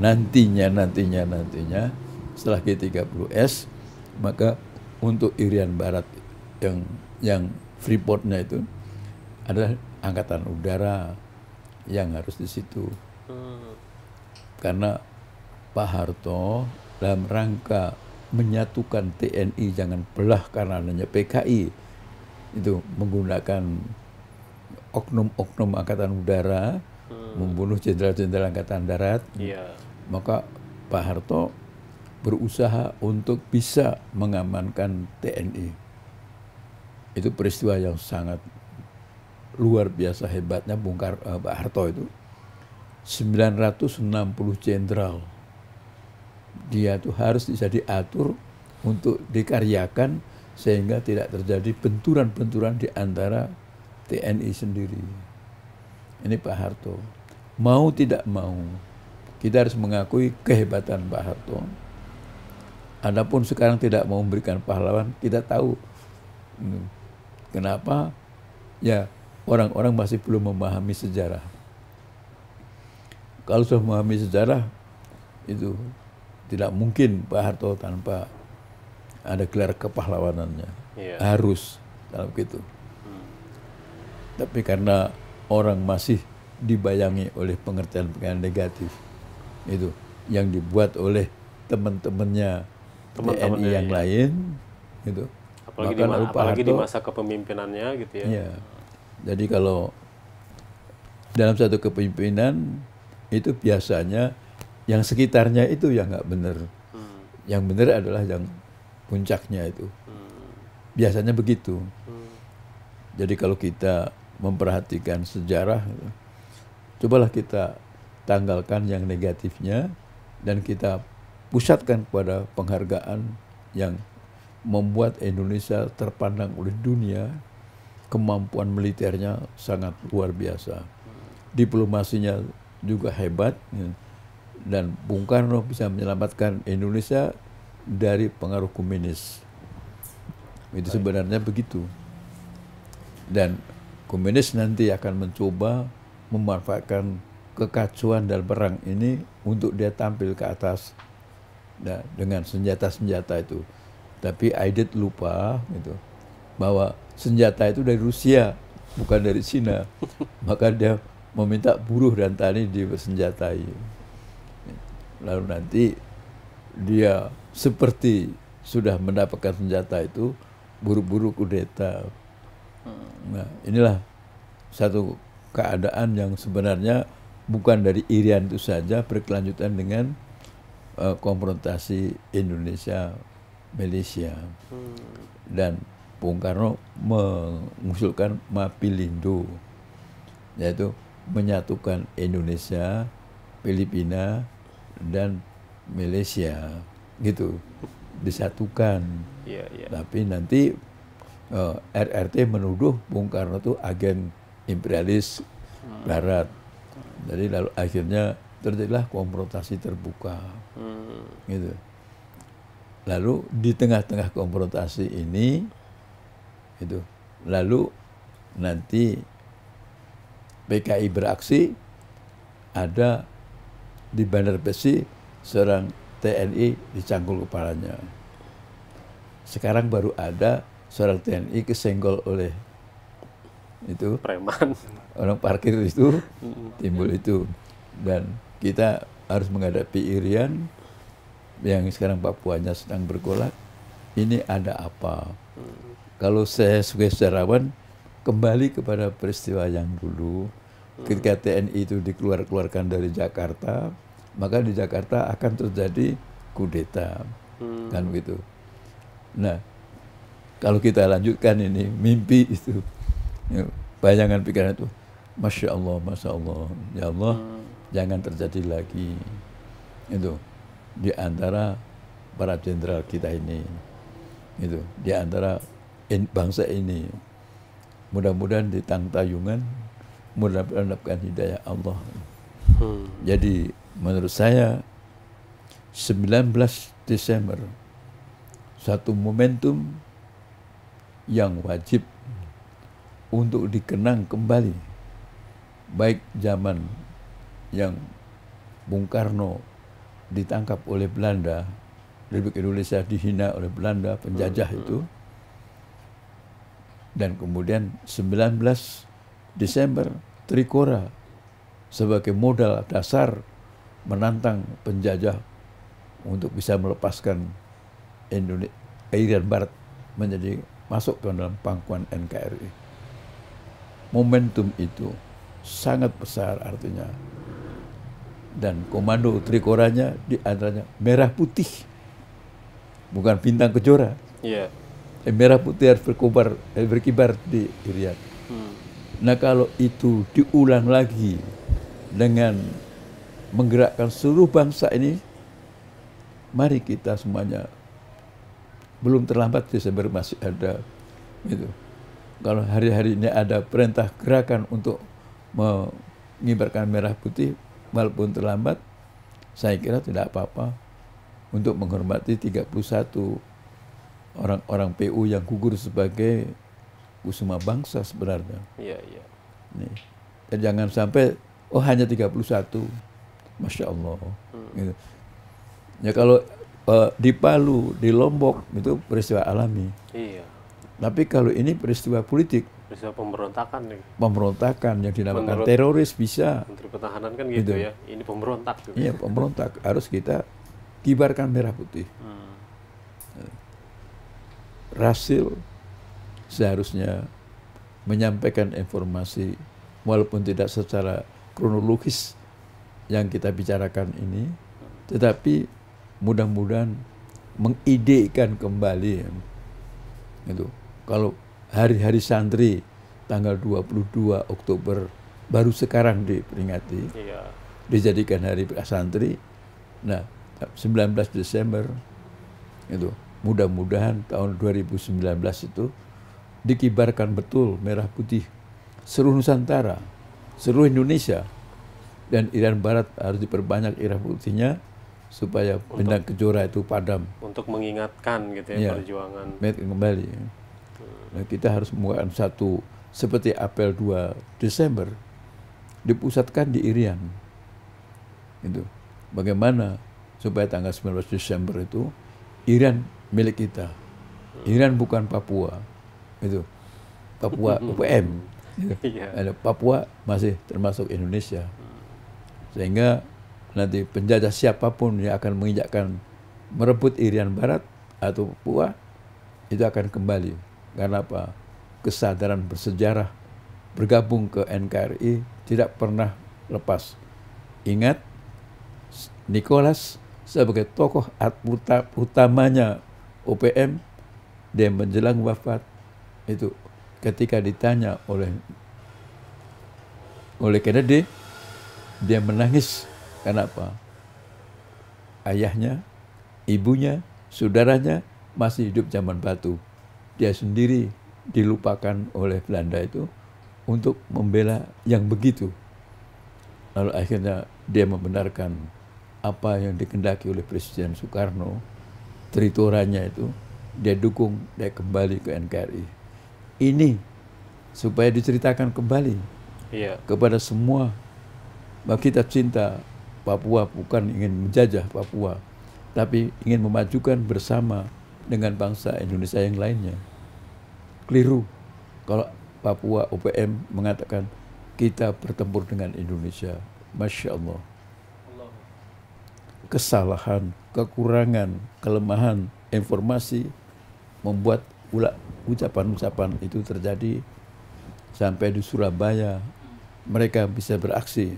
nantinya nantinya nantinya setelah G30S maka untuk Irian Barat yang yang Freeportnya itu adalah angkatan udara yang harus di situ hmm. karena Pak Harto dalam rangka menyatukan TNI jangan belah karena adanya PKI itu menggunakan oknum-oknum angkatan udara hmm. membunuh jenderal-jenderal angkatan darat yeah. maka Pak Harto berusaha untuk bisa mengamankan TNI itu peristiwa yang sangat luar biasa hebatnya Bung uh, Pak Harto itu 960 jenderal dia tuh harus bisa diatur untuk dikaryakan sehingga tidak terjadi benturan-benturan di antara TNI sendiri. Ini Pak Harto. Mau tidak mau, kita harus mengakui kehebatan Pak Harto. Adapun sekarang tidak mau memberikan pahlawan, kita tahu hmm, kenapa ya orang-orang masih belum memahami sejarah. Kalau sudah memahami sejarah, itu tidak mungkin Pak Harto tanpa ada gelar kepahlawanannya. Yeah. Harus dalam gitu. Hmm. Tapi karena orang masih dibayangi oleh pengertian-pengertian negatif itu yang dibuat oleh teman-temannya teman TNI yang iya. lain itu. Apalagi, di, di, apalagi di masa kepemimpinannya gitu ya. Iya. Jadi kalau dalam satu kepemimpinan itu biasanya yang sekitarnya itu yang nggak benar. Hmm. Yang benar adalah yang puncaknya itu. Hmm. Biasanya begitu. Hmm. Jadi kalau kita memperhatikan sejarah, cobalah kita tanggalkan yang negatifnya dan kita pusatkan pada penghargaan yang membuat Indonesia terpandang oleh dunia, kemampuan militernya sangat luar biasa. Hmm. Diplomasinya juga hebat ya. dan Bung Karno bisa menyelamatkan Indonesia dari pengaruh komunis. Itu sebenarnya begitu. Dan komunis nanti akan mencoba memanfaatkan kekacauan dalam perang ini untuk dia tampil ke atas nah, dengan senjata-senjata itu. Tapi Aidit lupa gitu bahwa senjata itu dari Rusia bukan dari Cina. Maka dia meminta buruh dan tani disenjatai. Lalu nanti dia seperti sudah mendapatkan senjata itu buru-buru kudeta. Hmm. Nah, inilah satu keadaan yang sebenarnya bukan dari Irian itu saja berkelanjutan dengan uh, konfrontasi Indonesia Malaysia. Hmm. Dan Bung Karno mengusulkan Mapilindo yaitu menyatukan Indonesia, Filipina dan Malaysia gitu disatukan. Iya, iya. Tapi nanti uh, eh, RRT menuduh Bung Karno itu agen imperialis hmm. Barat. Jadi lalu akhirnya terjadilah konfrontasi terbuka, hmm. gitu. Lalu di tengah-tengah konfrontasi ini, itu lalu nanti PKI beraksi ada di Bandar Besi seorang TNI dicangkul kepalanya. Sekarang baru ada seorang TNI kesenggol oleh itu preman orang parkir itu timbul itu dan kita harus menghadapi Irian yang sekarang Papuanya sedang bergolak ini ada apa mm. kalau saya sebagai sejarawan kembali kepada peristiwa yang dulu ketika TNI itu dikeluarkan dari Jakarta maka di Jakarta akan terjadi kudeta hmm. kan begitu. Nah, kalau kita lanjutkan ini mimpi itu, ya, bayangan pikiran itu, masya Allah, masya Allah, ya Allah, hmm. jangan terjadi lagi itu di antara para jenderal kita ini, itu di antara in, bangsa ini. Mudah-mudahan di tang tayungan mudah-mudahan mendapatkan hidayah Allah. Hmm. Jadi menurut saya 19 Desember satu momentum yang wajib untuk dikenang kembali baik zaman yang Bung Karno ditangkap oleh Belanda Republik Indonesia dihina oleh Belanda penjajah hmm, hmm. itu dan kemudian 19 Desember Trikora sebagai modal dasar menantang penjajah untuk bisa melepaskan Indonesia, Irian Barat menjadi masuk ke dalam pangkuan NKRI. Momentum itu sangat besar artinya. Dan komando trikoranya di antaranya merah putih. Bukan bintang kejora. Yeah. Eh, merah putih harus berkobar, eh, berkibar di Irian. Hmm. Nah kalau itu diulang lagi dengan menggerakkan seluruh bangsa ini, mari kita semuanya belum terlambat Desember masih ada gitu. Kalau hari-hari ini ada perintah gerakan untuk mengibarkan merah putih walaupun terlambat, saya kira tidak apa-apa untuk menghormati 31 orang-orang PU yang gugur sebagai kusuma bangsa sebenarnya. Iya, iya. Nih. Dan jangan sampai oh hanya 31 masya Allah. Hmm. Gitu. Ya kalau uh, di Palu, di Lombok itu peristiwa alami. Iya. Tapi kalau ini peristiwa politik. Peristiwa pemberontakan nih. Pemberontakan yang dinamakan Menurut teroris bisa. Menteri Pertahanan kan gitu, gitu. ya. Ini pemberontak. Gitu. Iya pemberontak. Harus kita kibarkan merah putih. Hmm. Rasil seharusnya menyampaikan informasi walaupun tidak secara kronologis yang kita bicarakan ini, tetapi mudah-mudahan mengidekan kembali ya. itu. Kalau hari-hari santri tanggal 22 Oktober baru sekarang diperingati, iya. dijadikan hari santri. Nah, 19 Desember itu mudah-mudahan tahun 2019 itu dikibarkan betul merah putih seluruh Nusantara, seluruh Indonesia dan Iran Barat harus diperbanyak irah putihnya supaya benda kejora itu padam. Untuk mengingatkan gitu ya, ya perjuangan. Made kembali. Nah, kita harus membuat satu seperti apel 2 Desember dipusatkan di Irian. Itu. Bagaimana supaya tanggal 19 Desember itu Iran milik kita. Hmm. Iran bukan Papua. Itu. Papua UPM. Ya. Papua masih termasuk Indonesia. Hmm. Sehingga nanti penjajah siapapun yang akan menginjakkan merebut Irian Barat atau Papua itu akan kembali. Karena apa? Kesadaran bersejarah bergabung ke NKRI tidak pernah lepas. Ingat, Nicholas sebagai tokoh utamanya OPM dia menjelang wafat itu ketika ditanya oleh oleh Kennedy dia menangis karena apa? Ayahnya, ibunya, saudaranya masih hidup zaman batu. Dia sendiri dilupakan oleh Belanda itu untuk membela yang begitu. Lalu akhirnya dia membenarkan apa yang dikendaki oleh Presiden Soekarno, tritoranya itu, dia dukung, dia kembali ke NKRI. Ini supaya diceritakan kembali iya. kepada semua bahwa kita cinta Papua bukan ingin menjajah Papua, tapi ingin memajukan bersama dengan bangsa Indonesia yang lainnya. Keliru kalau Papua OPM mengatakan kita bertempur dengan Indonesia. Masya Allah. Kesalahan, kekurangan, kelemahan, informasi membuat ucapan-ucapan itu terjadi sampai di Surabaya mereka bisa beraksi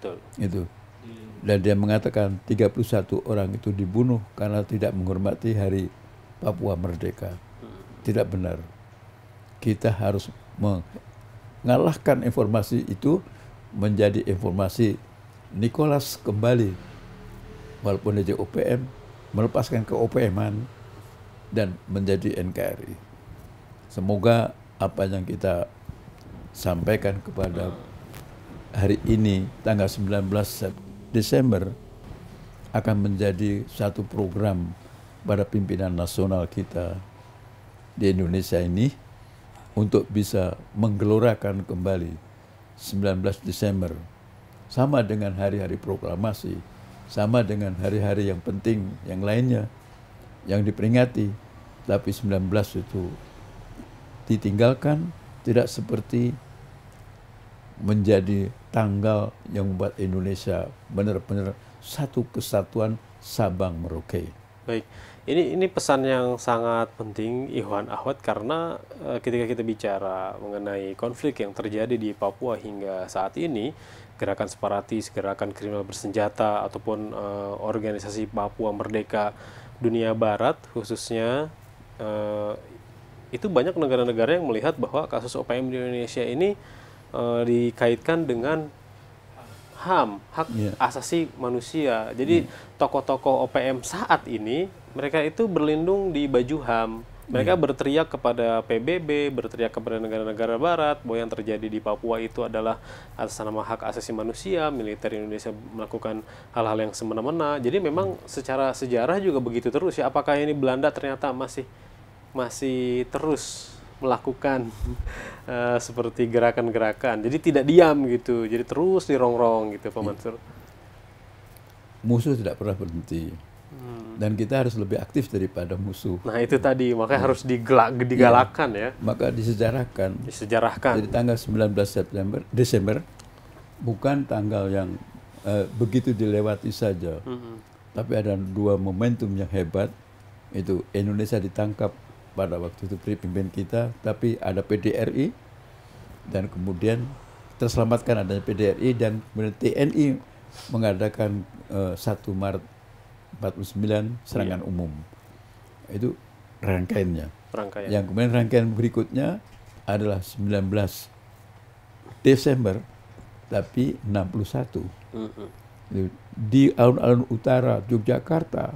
Betul. Itu. Dan dia mengatakan 31 orang itu dibunuh karena tidak menghormati hari Papua merdeka. Hmm. Tidak benar. Kita harus mengalahkan informasi itu menjadi informasi Nicholas kembali walaupun dia OPM melepaskan ke opm dan menjadi NKRI. Semoga apa yang kita sampaikan kepada hari ini tanggal 19 Desember akan menjadi satu program pada pimpinan nasional kita di Indonesia ini untuk bisa menggelorakan kembali 19 Desember sama dengan hari-hari proklamasi, sama dengan hari-hari yang penting yang lainnya yang diperingati, tapi 19 itu ditinggalkan tidak seperti menjadi tanggal yang membuat Indonesia benar-benar satu kesatuan Sabang Merauke. Baik, ini ini pesan yang sangat penting Ikhwan Ahwat karena e, ketika kita bicara mengenai konflik yang terjadi di Papua hingga saat ini, gerakan separatis, gerakan kriminal bersenjata ataupun e, organisasi Papua Merdeka dunia barat khususnya e, itu banyak negara-negara yang melihat bahwa kasus OPM di Indonesia ini uh, dikaitkan dengan HAM, hak yeah. asasi manusia. Jadi iya. tokoh-tokoh yeah. OPM saat ini mereka itu berlindung di baju HAM. Mereka yeah. berteriak kepada PBB, berteriak kepada negara-negara barat bahwa yang terjadi di Papua itu adalah atas nama hak asasi manusia, militer Indonesia melakukan hal-hal yang semena-mena. Jadi memang iya. secara sejarah juga begitu terus ya. Apakah ini Belanda ternyata masih masih terus melakukan uh, seperti gerakan-gerakan. Jadi tidak diam gitu. Jadi terus dirongrong gitu Pak iya. Mansur. Musuh tidak pernah berhenti. Hmm. Dan kita harus lebih aktif daripada musuh. Nah itu iya. tadi, makanya ya. harus digelak, digalakan ya, ya. Maka disejarahkan. Disejarahkan. Jadi tanggal 19 September, Desember, bukan tanggal yang uh, begitu dilewati saja. Hmm. Tapi ada dua momentum yang hebat, itu Indonesia ditangkap pada waktu itu pimpin kita, tapi ada PDRI dan kemudian terselamatkan adanya PDRI dan kemudian TNI mengadakan uh, eh, 1 Maret 49 serangan iya. umum. Itu rangkaiannya. Rangkaian. Yang kemudian rangkaian berikutnya adalah 19 Desember tapi 61. Mm -hmm. Di alun-alun utara Yogyakarta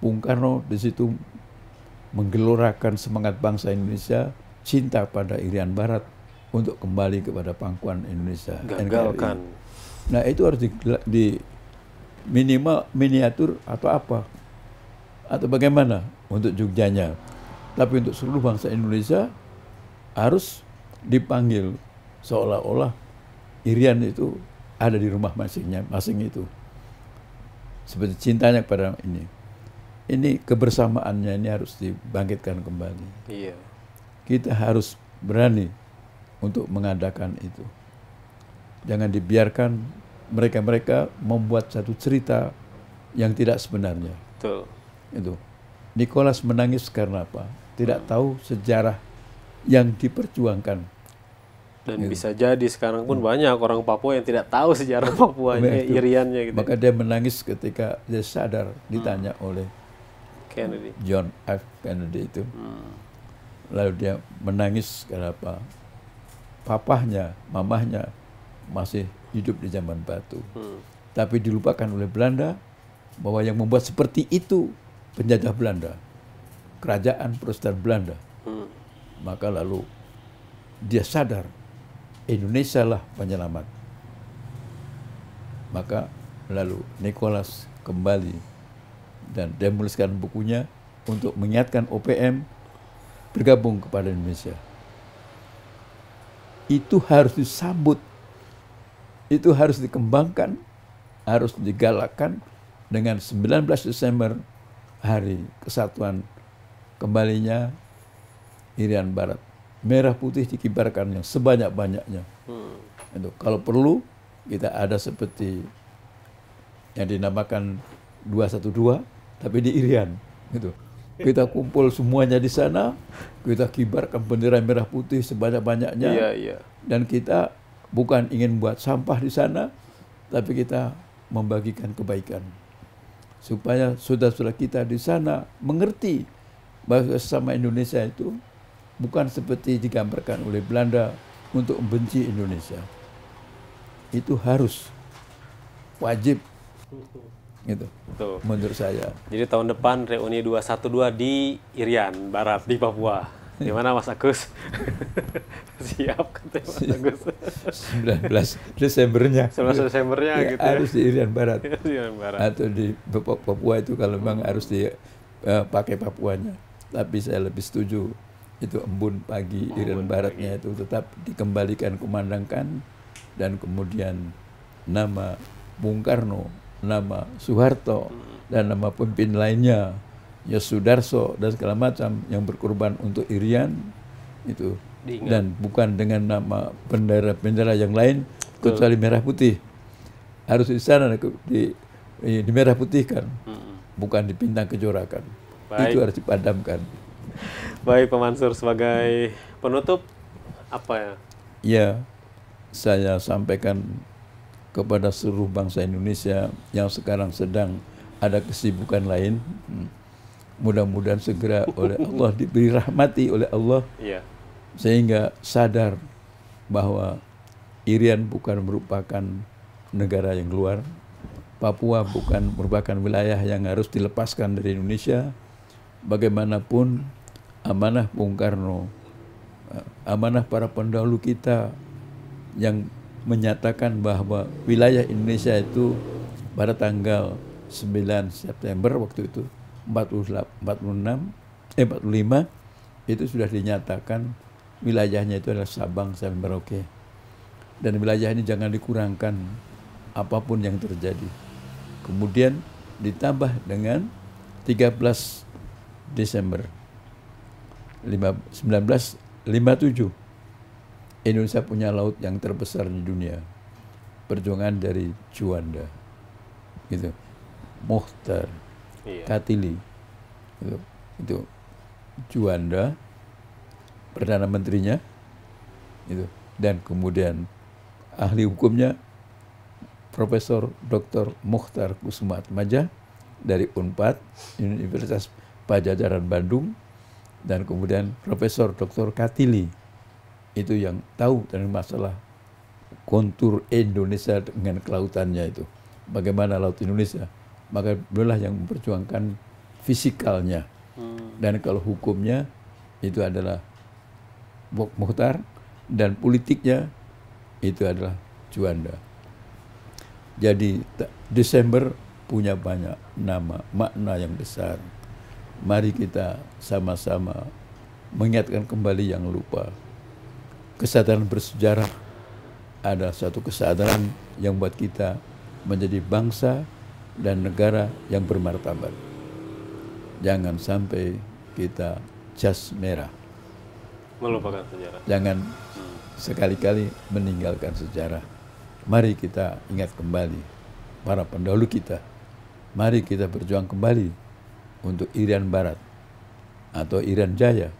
Bung Karno di situ menggelorakan semangat bangsa Indonesia, cinta pada Irian Barat untuk kembali kepada pangkuan Indonesia. Gagalkan. NKRI. Nah itu harus di, di minimal miniatur atau apa atau bagaimana untuk Jogjanya. Tapi untuk seluruh bangsa Indonesia harus dipanggil seolah-olah Irian itu ada di rumah masingnya, masing itu. Seperti cintanya kepada ini ini kebersamaannya ini harus dibangkitkan kembali. Iya. Kita harus berani untuk mengadakan itu. Jangan dibiarkan mereka-mereka membuat satu cerita yang tidak sebenarnya. Betul. Itu. Nicholas menangis karena apa? Tidak hmm. tahu sejarah yang diperjuangkan. Dan gitu. bisa jadi sekarang pun hmm. banyak orang Papua yang tidak tahu sejarah Papuanya, Iriannya gitu. Maka dia menangis ketika dia sadar ditanya hmm. oleh Kennedy. John F. Kennedy itu. Hmm. Lalu dia menangis kenapa? Papahnya, mamahnya masih hidup di zaman batu. Hmm. Tapi dilupakan oleh Belanda bahwa yang membuat seperti itu penjajah Belanda, kerajaan Protestan Belanda. Hmm. Maka lalu dia sadar Indonesia lah penyelamat. Maka lalu Nicholas kembali dan dia menuliskan bukunya untuk mengingatkan OPM bergabung kepada Indonesia. Itu harus disambut, itu harus dikembangkan, harus digalakkan dengan 19 Desember hari kesatuan kembalinya Irian Barat. Merah putih dikibarkan yang sebanyak-banyaknya. Hmm. Kalau perlu kita ada seperti yang dinamakan 212 tapi di Irian gitu. Kita kumpul semuanya di sana, kita kibarkan bendera merah putih sebanyak-banyaknya. Iya, iya. Dan kita bukan ingin buat sampah di sana, tapi kita membagikan kebaikan. Supaya saudara-saudara kita di sana mengerti bahwa sesama Indonesia itu bukan seperti digambarkan oleh Belanda untuk membenci Indonesia. Itu harus wajib gitu. Tuh. Menurut saya. Jadi tahun depan reuni 212 di Irian Barat di Papua. gimana Mas Agus? Siap kata Mas Agus. 19 Desembernya. 19 Desembernya iya, gitu ya, gitu. Harus ya. di Irian Barat. Irian Barat. Atau di Papua itu kalau memang hmm. harus di uh, pakai Papuanya. Tapi saya lebih setuju itu embun pagi oh, Irian Baratnya pagi. itu tetap dikembalikan kumandangkan dan kemudian nama Bung Karno nama Soeharto dan nama pemimpin lainnya ya Sudarso dan segala macam yang berkorban untuk Irian itu Diingat. dan bukan dengan nama bendera-bendera yang lain Betul. kecuali merah putih harus di sana di, di merah putih kan hmm. bukan bintang kejorakan Baik. itu harus dipadamkan Baik Pak Mansur sebagai penutup apa ya? Ya saya sampaikan kepada seluruh bangsa Indonesia yang sekarang sedang ada kesibukan lain. Hmm. Mudah-mudahan segera oleh Allah diberi rahmati oleh Allah yeah. sehingga sadar bahwa Irian bukan merupakan negara yang luar, Papua bukan merupakan wilayah yang harus dilepaskan dari Indonesia. Bagaimanapun amanah Bung Karno, eh, amanah para pendahulu kita yang menyatakan bahwa wilayah Indonesia itu pada tanggal 9 September waktu itu 48, 46 eh 45 itu sudah dinyatakan wilayahnya itu adalah Sabang sampai Merauke. Dan wilayah ini jangan dikurangkan apapun yang terjadi. Kemudian ditambah dengan 13 Desember 1957 Indonesia punya laut yang terbesar di dunia. Perjuangan dari Juanda, gitu, Mohtar, iya. Katili, gitu. itu Juanda, perdana menterinya, gitu, dan kemudian ahli hukumnya Profesor Dr. Mukhtar Kusumatmaja dari Unpad Universitas Pajajaran Bandung dan kemudian Profesor Dr. Katili itu yang tahu tentang masalah kontur Indonesia dengan kelautannya itu. Bagaimana laut Indonesia? Maka belah yang memperjuangkan fisikalnya. Hmm. Dan kalau hukumnya itu adalah Bok Muhtar dan politiknya itu adalah Juanda. Jadi Desember punya banyak nama, makna yang besar. Mari kita sama-sama mengingatkan kembali yang lupa kesadaran bersejarah adalah suatu kesadaran yang buat kita menjadi bangsa dan negara yang bermartabat. Jangan sampai kita jas merah. Melupakan sejarah. Jangan hmm. sekali-kali meninggalkan sejarah. Mari kita ingat kembali para pendahulu kita. Mari kita berjuang kembali untuk Irian Barat atau Irian Jaya.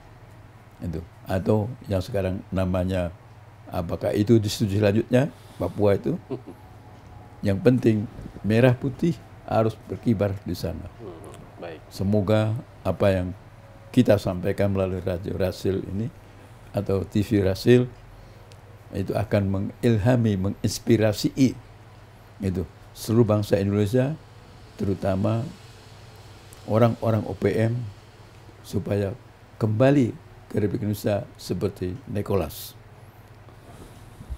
Itu atau yang sekarang namanya apakah itu disetujui selanjutnya Papua itu yang penting merah putih harus berkibar di sana. Baik. Semoga apa yang kita sampaikan melalui radio Rasil ini atau TV Rasil itu akan mengilhami, menginspirasi itu seluruh bangsa Indonesia terutama orang-orang OPM supaya kembali dari Nusa seperti Nicholas.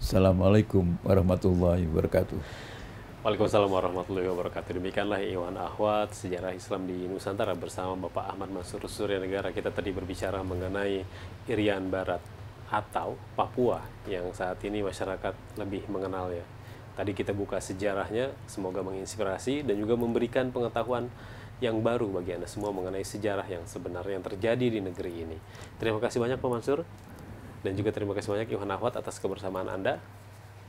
Assalamualaikum warahmatullahi wabarakatuh. Waalaikumsalam warahmatullahi wabarakatuh. Demikianlah Iwan Ahwat, Sejarah Islam di Nusantara bersama Bapak Ahmad Mansur Surya Negara. Kita tadi berbicara mengenai Irian Barat atau Papua yang saat ini masyarakat lebih mengenalnya. Tadi kita buka sejarahnya, semoga menginspirasi dan juga memberikan pengetahuan yang baru bagi Anda semua mengenai sejarah yang sebenarnya yang terjadi di negeri ini. Terima kasih banyak Pak Mansur dan juga terima kasih banyak Yohan Ahwat atas kebersamaan Anda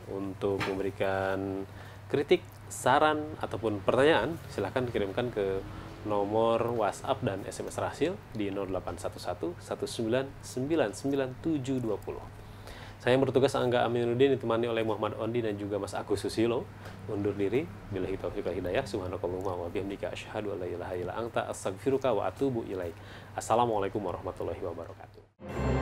untuk memberikan kritik, saran ataupun pertanyaan silahkan kirimkan ke nomor WhatsApp dan SMS Rasil di 0811 1999720. Saya bertugas Angga Aminuddin ditemani oleh Muhammad Ondi dan juga Mas Agus Susilo. Undur diri. Bila taufiq wal hidayah. Subhanakallahumma wa bihamdika asyhadu an la ilaha illa anta astaghfiruka wa atubu ilaik. Assalamualaikum warahmatullahi wabarakatuh.